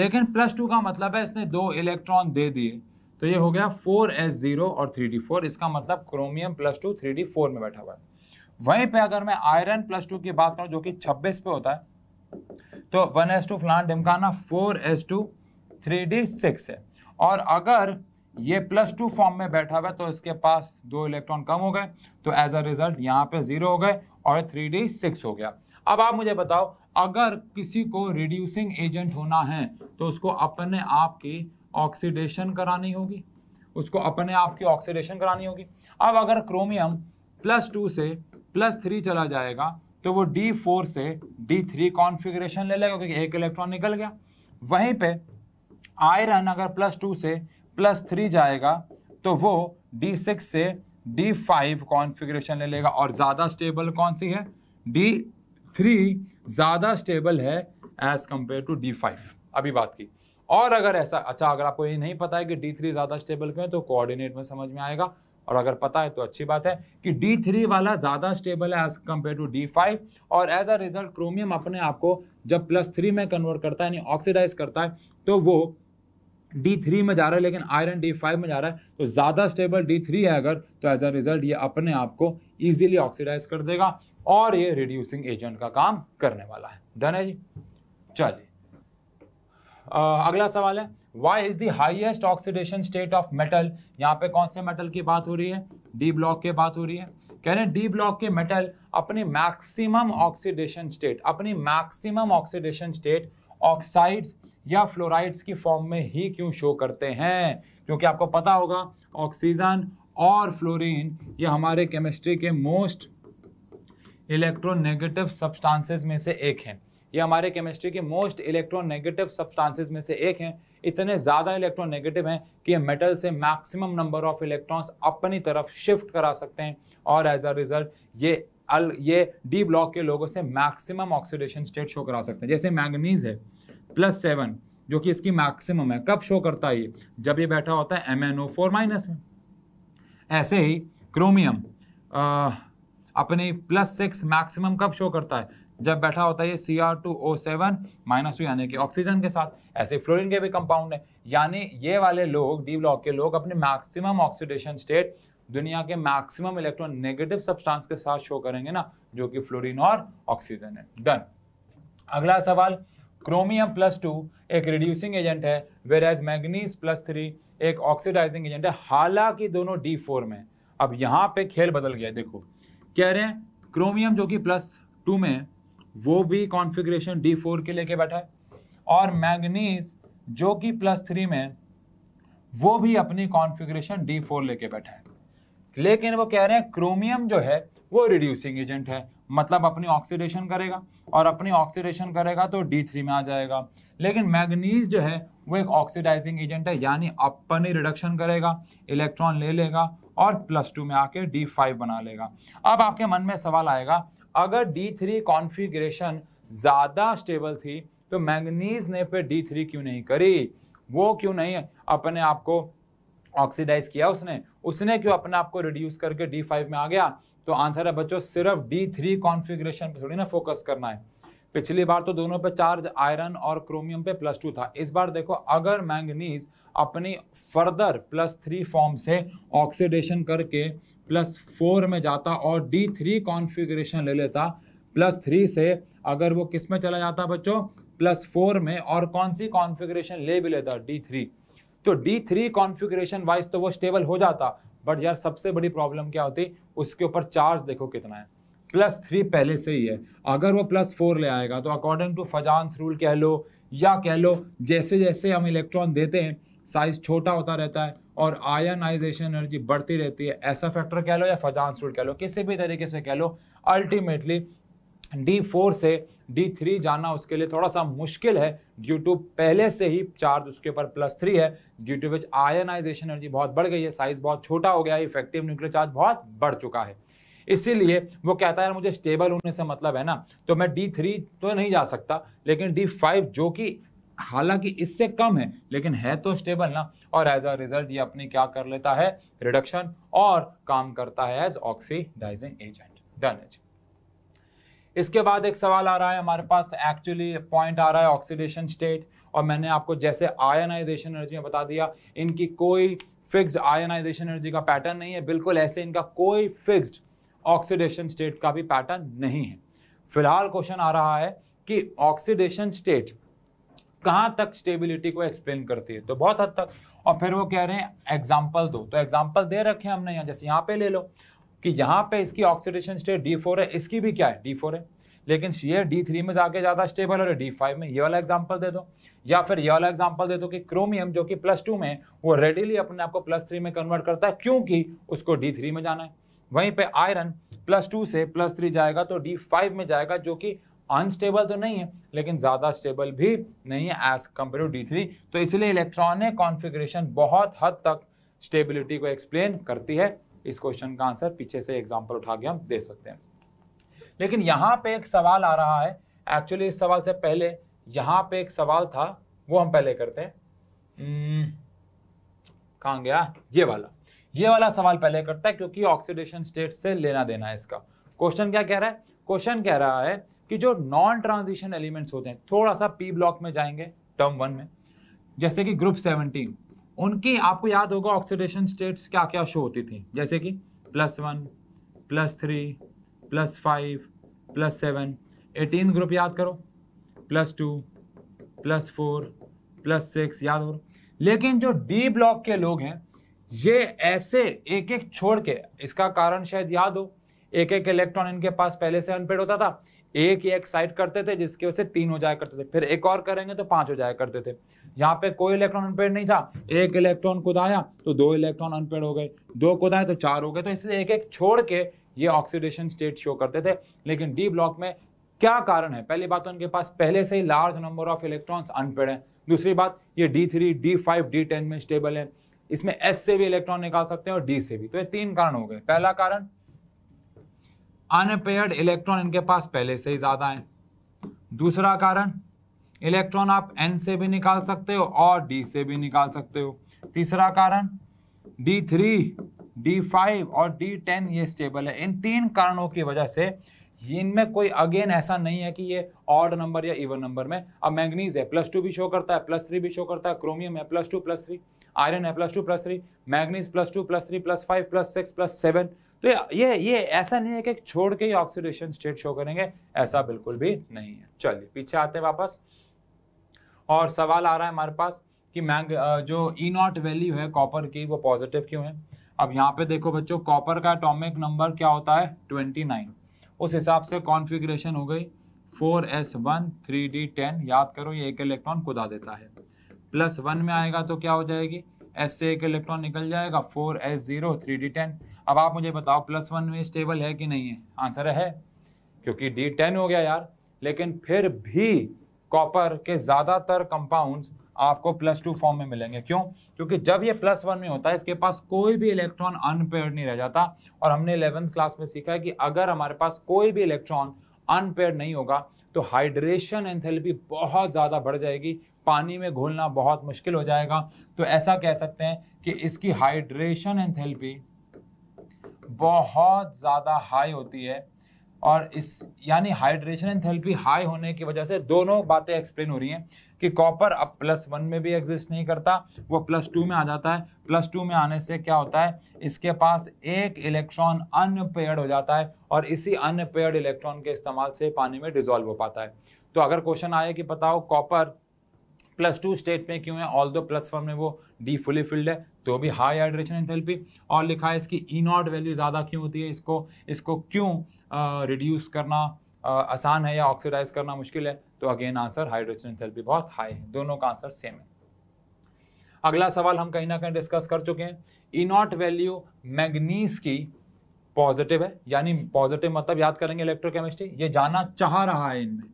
लेकिन प्लस टू का मतलब है इसने दो इलेक्ट्रॉन दे दिए तो ये हो गया फोर एस जीरो और थ्री डी फोर इसका मतलब chromium plus two three d four में बैठा हुआ है वहीं पे अगर मैं आयरन प्लस टू की बात करूँ जो कि छब्बीस पे होता है तो वन एस टू फ्लान डिमकाना four S two three d six है और अगर ये प्लस टू फॉर्म में बैठा हुआ है तो इसके पास दो इलेक्ट्रॉन कम हो गए तो एज अ रिजल्ट यहाँ पे जीरो हो गए और थ्री डी सिक्स हो गया अब आप मुझे बताओ अगर किसी को रिड्यूसिंग एजेंट होना है तो उसको अपने आप की ऑक्सीडेशन करानी होगी उसको अपने आप की ऑक्सीडेशन करानी होगी अब अगर क्रोमियम प्लस टू से प्लस थ्री चला जाएगा तो वो डी फोर से डी थ्री कॉन्फिग्रेशन ले लेगा क्योंकि एक इलेक्ट्रॉन निकल गया वहीं पे आयरन अगर प्लस टू से प्लस थ्री जाएगा तो वो डी सिक्स से डी फाइव कॉन्फिग्रेशन ले लेगा और ज़्यादा स्टेबल कौन सी है डी थ्री ज़्यादा स्टेबल है as compared to d five अभी बात की और अगर ऐसा अच्छा अगर आपको ये नहीं पता है कि डी थ्री ज़्यादा स्टेबल क्यों है तो कोऑर्डिनेट में समझ में आएगा और अगर पता है तो अच्छी बात है कि डी थ्री वाला ज़्यादा स्टेबल है as compared to d five और एज अ रिजल्ट क्रोमियम अपने आप को जब प्लस थ्री में कन्वर्ट करता है यानी ऑक्सीडाइज करता है तो वो डी थ्री में जा रहा है लेकिन आयरन डी फाइव में जा रहा है तो ज़्यादा स्टेबल डी थ्री है अगर तो एज अ रिजल्ट ये अपने आप को ईजिली ऑक्सीडाइज कर देगा और ये रिड्यूसिंग एजेंट का काम करने वाला है डन है जी चलिए अगला सवाल है why is the highest oxidation state of metal यहाँ पे कौन से मेटल की बात हो रही है डी ब्लॉक की बात हो रही है कह रहे हैं डी ब्लॉक के मेटल अपनी मैक्सिमम ऑक्सीडेशन स्टेट अपनी मैक्सिमम ऑक्सीडेशन स्टेट ऑक्साइड्स या फ्लोराइड्स की फॉर्म में ही क्यों शो करते हैं क्योंकि आपको पता होगा ऑक्सीजन और फ्लोरीन ये हमारे केमिस्ट्री के मोस्ट इलेक्ट्रोनेगेटिव सब्सटेंसेस में से एक हैं ये हमारे केमिस्ट्री के मोस्ट इलेक्ट्रोनेगेटिव सब्सटेंसेस में से एक हैं इतने ज़्यादा इलेक्ट्रोनेगेटिव हैं कि ये मेटल से मैक्सिमम नंबर ऑफ इलेक्ट्रॉन्स अपनी तरफ शिफ्ट करा सकते हैं और एज अ रिजल्ट ये अल ये डी ब्लॉक के लोगों से मैक्सिमम ऑक्सीडेशन स्टेट शो करा सकते हैं जैसे मैंगनीज है प्लस सेवन जो कि इसकी मैक्सिमम है कब शो करता है ये जब ये बैठा होता है M N O four minus में ऐसे ही क्रोमियम अपने प्लस सिक्स मैक्सिमम कब शो करता है जब बैठा होता है ये C R two O seven minus two यानी कि ऑक्सीजन के साथ ऐसे फ्लोरिन के भी कंपाउंड है यानी ये वाले लोग डी ब्लॉक के लोग अपने मैक्सिमम ऑक्सीडेशन स्टेट दुनिया के मैक्सिमम इलेक्ट्रॉन नेगेटिव सब्सटेंस के साथ शो करेंगे ना जो कि फ्लोरीन और ऑक्सीजन है डन अगला सवाल क्रोमियम प्लस टू एक रिड्यूसिंग एजेंट है whereas manganese plus three एक ऑक्सीडाइजिंग एजेंट है हालांकि दोनों डी फोर में अब यहाँ पे खेल बदल गया देखो कह रहे हैं क्रोमियम जो कि प्लस टू में वो भी कॉन्फिग्रेशन डी फोर के लेके बैठा है और मैगनीज जो कि प्लस थ्री में वो भी अपनी कॉन्फिग्रेशन डी फोर लेके बैठा है लेकिन वो कह रहे हैं क्रोमियम जो है वो रिड्यूसिंग एजेंट है मतलब अपनी ऑक्सीडेशन करेगा और अपनी ऑक्सीडेशन करेगा तो डी थ्री में आ जाएगा लेकिन मैग्नीज जो है वो एक ऑक्सीडाइजिंग एजेंट है यानी अपनी रिडक्शन करेगा इलेक्ट्रॉन ले लेगा और प्लस टू में आके डी फाइव बना लेगा अब आपके मन में सवाल आएगा अगर डी थ्री कॉन्फिग्रेशन ज़्यादा स्टेबल थी तो मैंगनीज ने फिर डी थ्री क्यों नहीं करी वो क्यों नहीं अपने आप को ऑक्सीडाइज किया उसने उसने क्यों अपने आप को रिड्यूस करके डी फाइव में आ गया तो आंसर है बच्चों सिर्फ डी थ्री कॉन्फिग्रेशन पे थोड़ी ना फोकस करना है पिछली बार तो दोनों पे चार्ज आयरन और क्रोमियम पे प्लस टू था इस बार देखो अगर मैंगनीज अपनी फर्दर प्लस थ्री फॉर्म से ऑक्सीडेशन करके प्लस फोर में जाता और डी थ्री कॉन्फिग्रेशन ले लेता प्लस थ्री से अगर वो किस में चला जाता बच्चों प्लस फोर में और कौन सी कॉन्फिग्रेशन ले भी लेता डी थ्री तो डी थ्री कॉन्फिग्रेशन वाइज तो वो स्टेबल हो जाता बट यार सबसे बड़ी प्रॉब्लम क्या होती उसके ऊपर चार्ज देखो कितना है प्लस थ्री पहले से ही है अगर वो प्लस फोर ले आएगा तो अकॉर्डिंग टू फजांस रूल कह लो या कह लो जैसे जैसे हम इलेक्ट्रॉन देते हैं साइज छोटा होता रहता है और आयनाइजेशन एनर्जी बढ़ती रहती है ऐसा फैक्टर कह लो या फजांस रूल कह लो किसी भी तरीके से कह लो अल्टीमेटली डी फोर से डी थ्री जाना उसके लिए थोड़ा सा मुश्किल है ड्यू टू पहले से ही चार्ज उसके ऊपर प्लस थ्री है due to which ionisation energy बहुत बढ़ गई है साइज बहुत छोटा हो गया है इफेक्टिव न्यूक्लियर चार्ज बहुत बढ़ चुका है इसीलिए वो कहता है मुझे स्टेबल होने से मतलब है ना तो मैं डी थ्री तो नहीं जा सकता लेकिन डी फाइव जो कि हालांकि इससे कम है लेकिन है तो स्टेबल ना और एज अ रिजल्ट ये अपनी क्या कर लेता है रिडक्शन और काम करता है as oxidising agent done agent इसके बाद एक सवाल आ रहा है हमारे पास एक्चुअली पॉइंट आ रहा है ऑक्सीडेशन स्टेट और मैंने आपको जैसे आयनाइजेशन एनर्जी में बता दिया इनकी कोई फिक्स्ड आयनाइजेशन एनर्जी का पैटर्न नहीं है बिल्कुल ऐसे इनका कोई फिक्स्ड ऑक्सीडेशन स्टेट का भी पैटर्न नहीं है फिलहाल क्वेश्चन आ रहा है कि ऑक्सीडेशन स्टेट कहाँ तक स्टेबिलिटी को एक्सप्लेन करती है तो बहुत हद तक और फिर वो कह रहे हैं एग्जाम्पल दो तो एग्जाम्पल दे रखे हमने यहाँ जैसे यहाँ पे ले लो कि यहाँ पे इसकी ऑक्सीडेशन स्टेट डी फोर है इसकी भी क्या है डी फोर है लेकिन ये डी थ्री में जाके ज़्यादा स्टेबल हो रही है डी फाइव में ये वाला एग्जाम्पल दे दो या फिर ये वाला एग्जाम्पल दे दो कि क्रोमियम जो कि प्लस टू में वो रेडिली अपने आप को प्लस थ्री में कन्वर्ट करता है क्योंकि उसको डी थ्री में जाना है वहीं पे आयरन प्लस टू से प्लस थ्री जाएगा तो डी फाइव में जाएगा जो कि अनस्टेबल तो नहीं है लेकिन ज़्यादा स्टेबल भी नहीं है as compared to d three तो इसलिए इलेक्ट्रॉनिक कॉन्फिग्रेशन बहुत हद तक स्टेबिलिटी को एक्सप्लेन करती है इस क्वेश्चन का आंसर पीछे से एग्जाम्पल उठा के हम दे सकते हैं लेकिन यहाँ पे एक सवाल आ रहा है एक्चुअली इस सवाल से पहले यहाँ पे एक सवाल था वो हम पहले करते हैं hmm, कहा गया ये वाला ये वाला सवाल पहले करता है क्योंकि ऑक्सीडेशन स्टेट से लेना देना है इसका क्वेश्चन क्या कह रहा है क्वेश्चन कह रहा है कि जो नॉन ट्रांजिशन एलिमेंट्स होते हैं थोड़ा सा पी ब्लॉक में जाएंगे टर्म वन में जैसे कि ग्रुप सेवनटीन उनकी आपको याद होगा ऑक्सीडेशन स्टेट्स क्या क्या शो होती थी जैसे कि plus one plus three plus five plus seven eighteen group याद करो plus two plus four plus six याद करो लेकिन जो डी ब्लॉक के लोग हैं ये ऐसे एक एक छोड़ के इसका कारण शायद याद हो एक एक इलेक्ट्रॉन इनके पास पहले से अनपेड होता था एक ही एक्साइट करते थे जिसकी वजह से तीन हो जाया करते थे फिर एक और करेंगे तो पांच हो जाया करते थे यहाँ पे कोई इलेक्ट्रॉन अनपेड नहीं था एक इलेक्ट्रॉन कुदाया तो दो इलेक्ट्रॉन अनपेड हो गए दो कुदाए तो चार हो गए तो इसलिए एक एक छोड़ के ये ऑक्सीडेशन स्टेट शो करते थे लेकिन डी ब्लॉक में क्या कारण है पहली बात तो उनके पास पहले से ही large number of electron unpaired है दूसरी बात ये d three d five d ten में स्टेबल है इसमें एस से भी इलेक्ट्रॉन निकाल सकते हैं और डी से भी तो ये तीन कारण हो गए पहला कारण अनपेयर्ड इलेक्ट्रॉन इनके पास पहले से ही ज़्यादा है दूसरा कारण इलेक्ट्रॉन आप एन से भी निकाल सकते हो और डी से भी निकाल सकते हो तीसरा कारण डी थ्री डी फाइव और डी टेन ये स्टेबल है इन तीन कारणों की वजह से इनमें कोई अगेन ऐसा नहीं है कि ये ऑड नंबर या इवन नंबर में अब मैंगनीज है प्लस टू भी शो करता है प्लस थ्री भी शो करता है क्रोमियम है plus two plus three iron है plus two plus three manganese plus two plus three plus five plus six plus seven तो ये ये ऐसा नहीं है कि छोड़ के ही ऑक्सीडेशन स्टेट शो करेंगे ऐसा बिल्कुल भी नहीं है चलिए पीछे आते हैं वापस और सवाल आ रहा है हमारे पास कि मैंग जो ई नॉट वैल्यू है कॉपर की वो पॉजिटिव क्यों है अब यहाँ पे देखो बच्चों कॉपर का एटॉमिक नंबर क्या होता है ट्वेंटी नाइन उस हिसाब से कॉन्फिग्रेशन हो गई four s one three d ten याद करो ये एक इलेक्ट्रॉन कुदा देता है प्लस वन में आएगा तो क्या हो जाएगी एस से एक इलेक्ट्रॉन निकल जाएगा four s zero three d ten अब आप मुझे बताओ प्लस वन में स्टेबल है कि नहीं है आंसर है क्योंकि डी टेन हो गया यार लेकिन फिर भी कॉपर के ज़्यादातर कंपाउंड्स आपको प्लस टू फॉर्म में मिलेंगे क्यों क्योंकि जब ये प्लस वन में होता है इसके पास कोई भी इलेक्ट्रॉन अनपेड नहीं रह जाता और हमने इलेवेंथ क्लास में सीखा है कि अगर हमारे पास कोई भी इलेक्ट्रॉन अनपेड नहीं होगा तो हाइड्रेशन एंथेल्पी बहुत ज़्यादा बढ़ जाएगी पानी में घोलना बहुत मुश्किल हो जाएगा तो ऐसा कह सकते हैं कि इसकी हाइड्रेशन एंथेल्पी बहुत ज़्यादा हाई होती है और इस यानी हाइड्रेशन एंड थेरेपी हाई होने की वजह से दोनों बातें एक्सप्लेन हो रही हैं कि कॉपर अब प्लस वन में भी एग्जिस्ट नहीं करता वो प्लस टू में आ जाता है प्लस टू में आने से क्या होता है इसके पास एक इलेक्ट्रॉन अनपेयर्ड हो जाता है और इसी अनपेयर्ड इलेक्ट्रॉन के इस्तेमाल से पानी में डिजोल्व हो पाता है तो अगर क्वेश्चन आए कि बताओ कॉपर प्लस टू स्टेट में क्यों है ऑल दो प्लस वन में वो डी फुली फिल्ड है तो भी हाई हाइड्रेशन एंथैल्पी और लिखा है इसकी ई नॉट वैल्यू ज़्यादा क्यों होती है इसको इसको क्यों रिड्यूस करना आ, आसान है या ऑक्सीडाइज करना मुश्किल है तो अगेन आंसर हाइड्रोजन एंथैल्पी बहुत हाई है दोनों का आंसर सेम है अगला सवाल हम कहीं ना कहीं डिस्कस कर चुके हैं ई नॉट वैल्यू मैग्नीस की पॉजिटिव है यानी पॉजिटिव मतलब याद करेंगे इलेक्ट्रोकेमिस्ट्री ये जाना चाह रहा है इनमें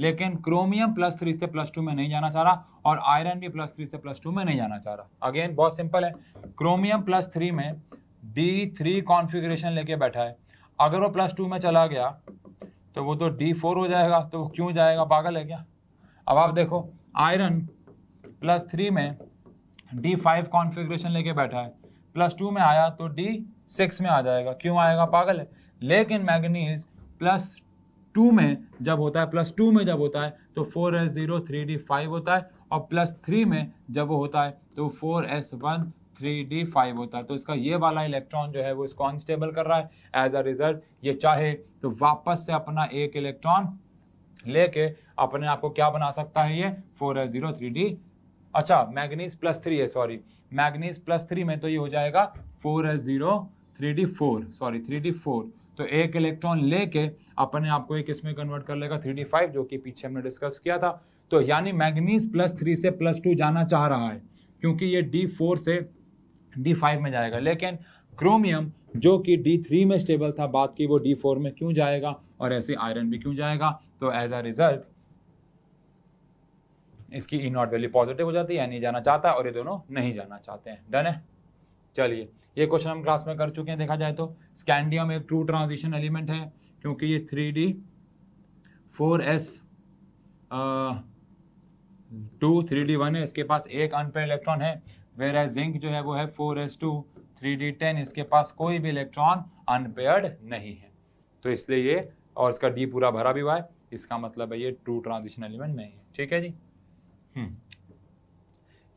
लेकिन क्रोमियम प्लस थ्री से प्लस टू में नहीं जाना चाह रहा और आयरन भी प्लस थ्री से प्लस टू में नहीं जाना चाह रहा अगेन बहुत सिंपल है क्रोमियम प्लस थ्री में डी थ्री कॉन्फिग्रेशन लेके बैठा है अगर वो प्लस टू में चला गया तो वो तो डी फोर हो जाएगा तो वो क्यों जाएगा पागल है क्या अब आप देखो आयरन प्लस थ्री में डी फाइव कॉन्फिग्रेशन लेके बैठा है प्लस टू में आया तो डी सिक्स में आ जाएगा क्यों आएगा पागल है लेकिन मैगनीज प्लस टू में जब होता है प्लस टू में जब होता है तो four s zero three d five होता है और प्लस थ्री में जब वो होता है तो four s one three d five होता है तो इसका ये वाला इलेक्ट्रॉन जो है वो इसको अनस्टेबल कर रहा है एज अ रिजल्ट ये चाहे तो वापस से अपना एक इलेक्ट्रॉन लेके अपने आप को क्या बना सकता है ये four s zero three d अच्छा मैगनीज प्लस थ्री है सॉरी मैगनीज प्लस थ्री में तो ये हो जाएगा four s zero three d four sorry three d four तो एक इलेक्ट्रॉन लेके अपने आप को एक इसमें कन्वर्ट कर लेगा थ्री जो कि पीछे हमने डिस्कस किया था तो यानी मैग्नीज प्लस थ्री से प्लस टू जाना चाह रहा है क्योंकि ये डी फोर से डी फाइव में जाएगा लेकिन क्रोमियम जो कि डी थ्री में स्टेबल था बात की वो डी फोर में क्यों जाएगा और ऐसे आयरन भी क्यों जाएगा तो एज अ रिजल्ट इसकी इनऑट वैल्यू पॉजिटिव हो जाती है या नहीं जाना चाहता और ये दोनों नहीं जाना चाहते हैं डन है चलिए ये क्वेश्चन हम क्लास में कर चुके हैं देखा जाए तो स्कैंडियम एक ट्रू ट्रांजिशन एलिमेंट है क्योंकि ये three d four S two three D one है इसके पास एक अनपेड इलेक्ट्रॉन है वेर एज जिंक जो है वो है four S two three d ten इसके पास कोई भी इलेक्ट्रॉन अनपेयर्ड नहीं है तो इसलिए ये और इसका डी पूरा भरा भी हुआ है इसका मतलब है ये ट्रू ट्रांजिशन एलिमेंट नहीं है ठीक है जी हम्म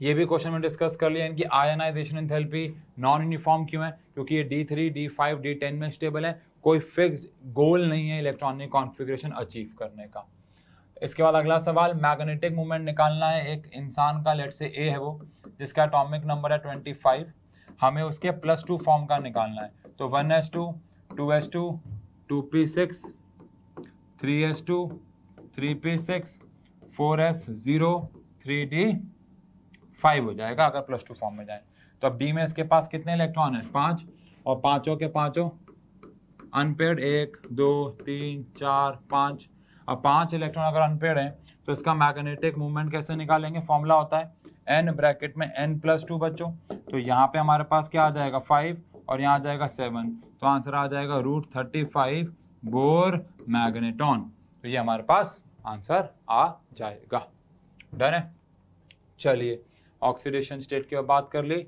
ये भी क्वेश्चन में डिस्कस कर लिया इनकी आयनाइजेशन एंथैल्पी नॉन यूनिफॉर्म क्यों है क्योंकि ये d three d five d ten में स्टेबल है कोई फिक्स गोल नहीं है इलेक्ट्रॉनिक कॉन्फिग्रेशन अचीव करने का इसके बाद अगला सवाल मैग्नेटिक मूवमेंट निकालना है एक इंसान का लेट से ए है वो जिसका एटॉमिक नंबर है ट्वेंटी फाइव हमें उसके प्लस टू फॉर्म का निकालना है तो one S two two S two two p six three S two three P six four s zero three d five हो जाएगा अगर प्लस टू फॉर्म में जाए तो अब बी में इसके पास कितने इलेक्ट्रॉन है पांच और पांचों के पांचों अनपेड एक दो तीन चार पाँच अब पांच इलेक्ट्रॉन अगर अनपेड हैं तो इसका मैग्नेटिक मूवमेंट कैसे निकालेंगे फॉर्मूला होता है एन ब्रैकेट में एन प्लस टू बच्चों तो यहाँ पे हमारे पास क्या आ जाएगा फाइव और यहाँ आ जाएगा सेवन तो आंसर आ जाएगा root thirty five Bohr magneton तो ये हमारे पास आंसर आ जाएगा डन है चलिए ऑक्सीडेशन स्टेट की बात कर ली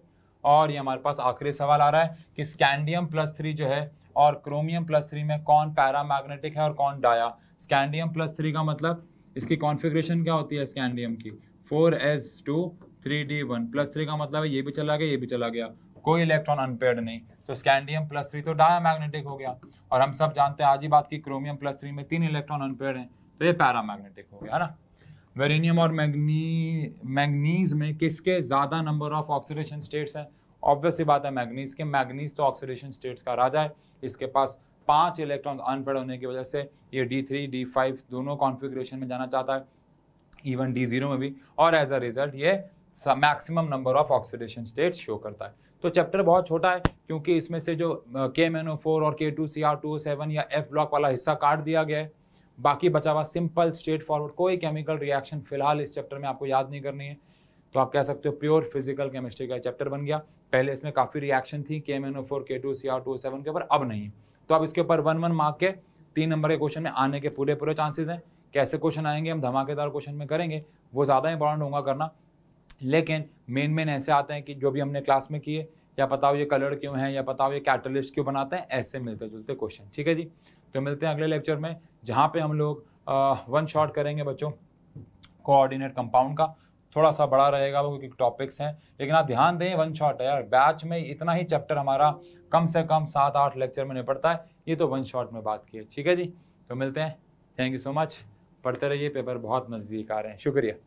और ये हमारे पास आखिरी सवाल आ रहा है कि स्कैंडियम प्लस थ्री जो है और क्रोमियम प्लस थ्री में कौन पैरा मैग्नेटिक है और कौन डाया स्कैंडियम प्लस थ्री का मतलब इसकी कॉन्फ़िगरेशन क्या होती है स्कैंडियम की four S two three D one plus three का मतलब है ये भी चला गया ये भी चला गया कोई इलेक्ट्रॉन अनपेड नहीं तो स्कैंडियम प्लस थ्री तो डाया मैग्नेटिक हो गया और हम सब जानते हैं आज ही बात की क्रोमियम प्लस थ्री में तीन इलेक्ट्रॉन अनपेड हैं तो ये पैरा मैग्नेटिक हो गया है ना वेरेनियम और मैगनी मैगनीज में किसके ज़्यादा नंबर ऑफ ऑक्सीडेशन स्टेट्स हैं ऑब्वियस बात है मैगनीज के मैगनीज तो ऑक्सीडेशन स्टेट्स का राजा है इसके पास पांच इलेक्ट्रॉन अनपेड होने की वजह से ये डी थ्री डी फाइव दोनों कॉन्फ़िगरेशन में जाना चाहता है इवन डी जीरो में भी और एज अ रिजल्ट ये maximum number of oxidation states show करता है तो चैप्टर बहुत छोटा है क्योंकि इसमें से जो K M N O four और K two C R two seven या एफ ब्लॉक वाला हिस्सा काट दिया गया है बाकी बचा हुआ सिंपल स्ट्रेट फॉरवर्ड कोई केमिकल रिएक्शन फिलहाल इस चैप्टर में आपको याद नहीं करनी है तो आप कह सकते हो प्योर फिजिकल केमिस्ट्री का चैप्टर बन गया पहले इसमें काफ़ी रिएक्शन थी के M N O four K two C R two seven के ऊपर अब नहीं तो आप इसके ऊपर वन वन मार्क के तीन नंबर के क्वेश्चन में आने के पूरे पूरे चांसेस हैं कैसे क्वेश्चन आएंगे हम धमाकेदार क्वेश्चन में करेंगे वो ज़्यादा इंपॉर्टेंट होगा करना लेकिन मेन मेन ऐसे आते हैं कि जो भी हमने क्लास में किए या पता हो ये कलर क्यों है या पता हो ये कैटलिस्ट क्यों बनाते हैं ऐसे मिलते जुलते क्वेश्चन ठीक है जी तो मिलते हैं अगले लेक्चर में जहाँ पे हम लोग वन शॉट करेंगे बच्चों कोऑर्डिनेट कंपाउंड का थोड़ा सा बड़ा रहेगा वो क्योंकि टॉपिक्स हैं लेकिन आप ध्यान दें वन शॉट है यार बैच में इतना ही चैप्टर हमारा कम से कम सात आठ लेक्चर में निपटता है ये तो वन शॉट में बात की है ठीक है जी तो मिलते हैं थैंक यू सो मच पढ़ते रहिए पेपर बहुत नज़दीक आ रहे हैं शुक्रिया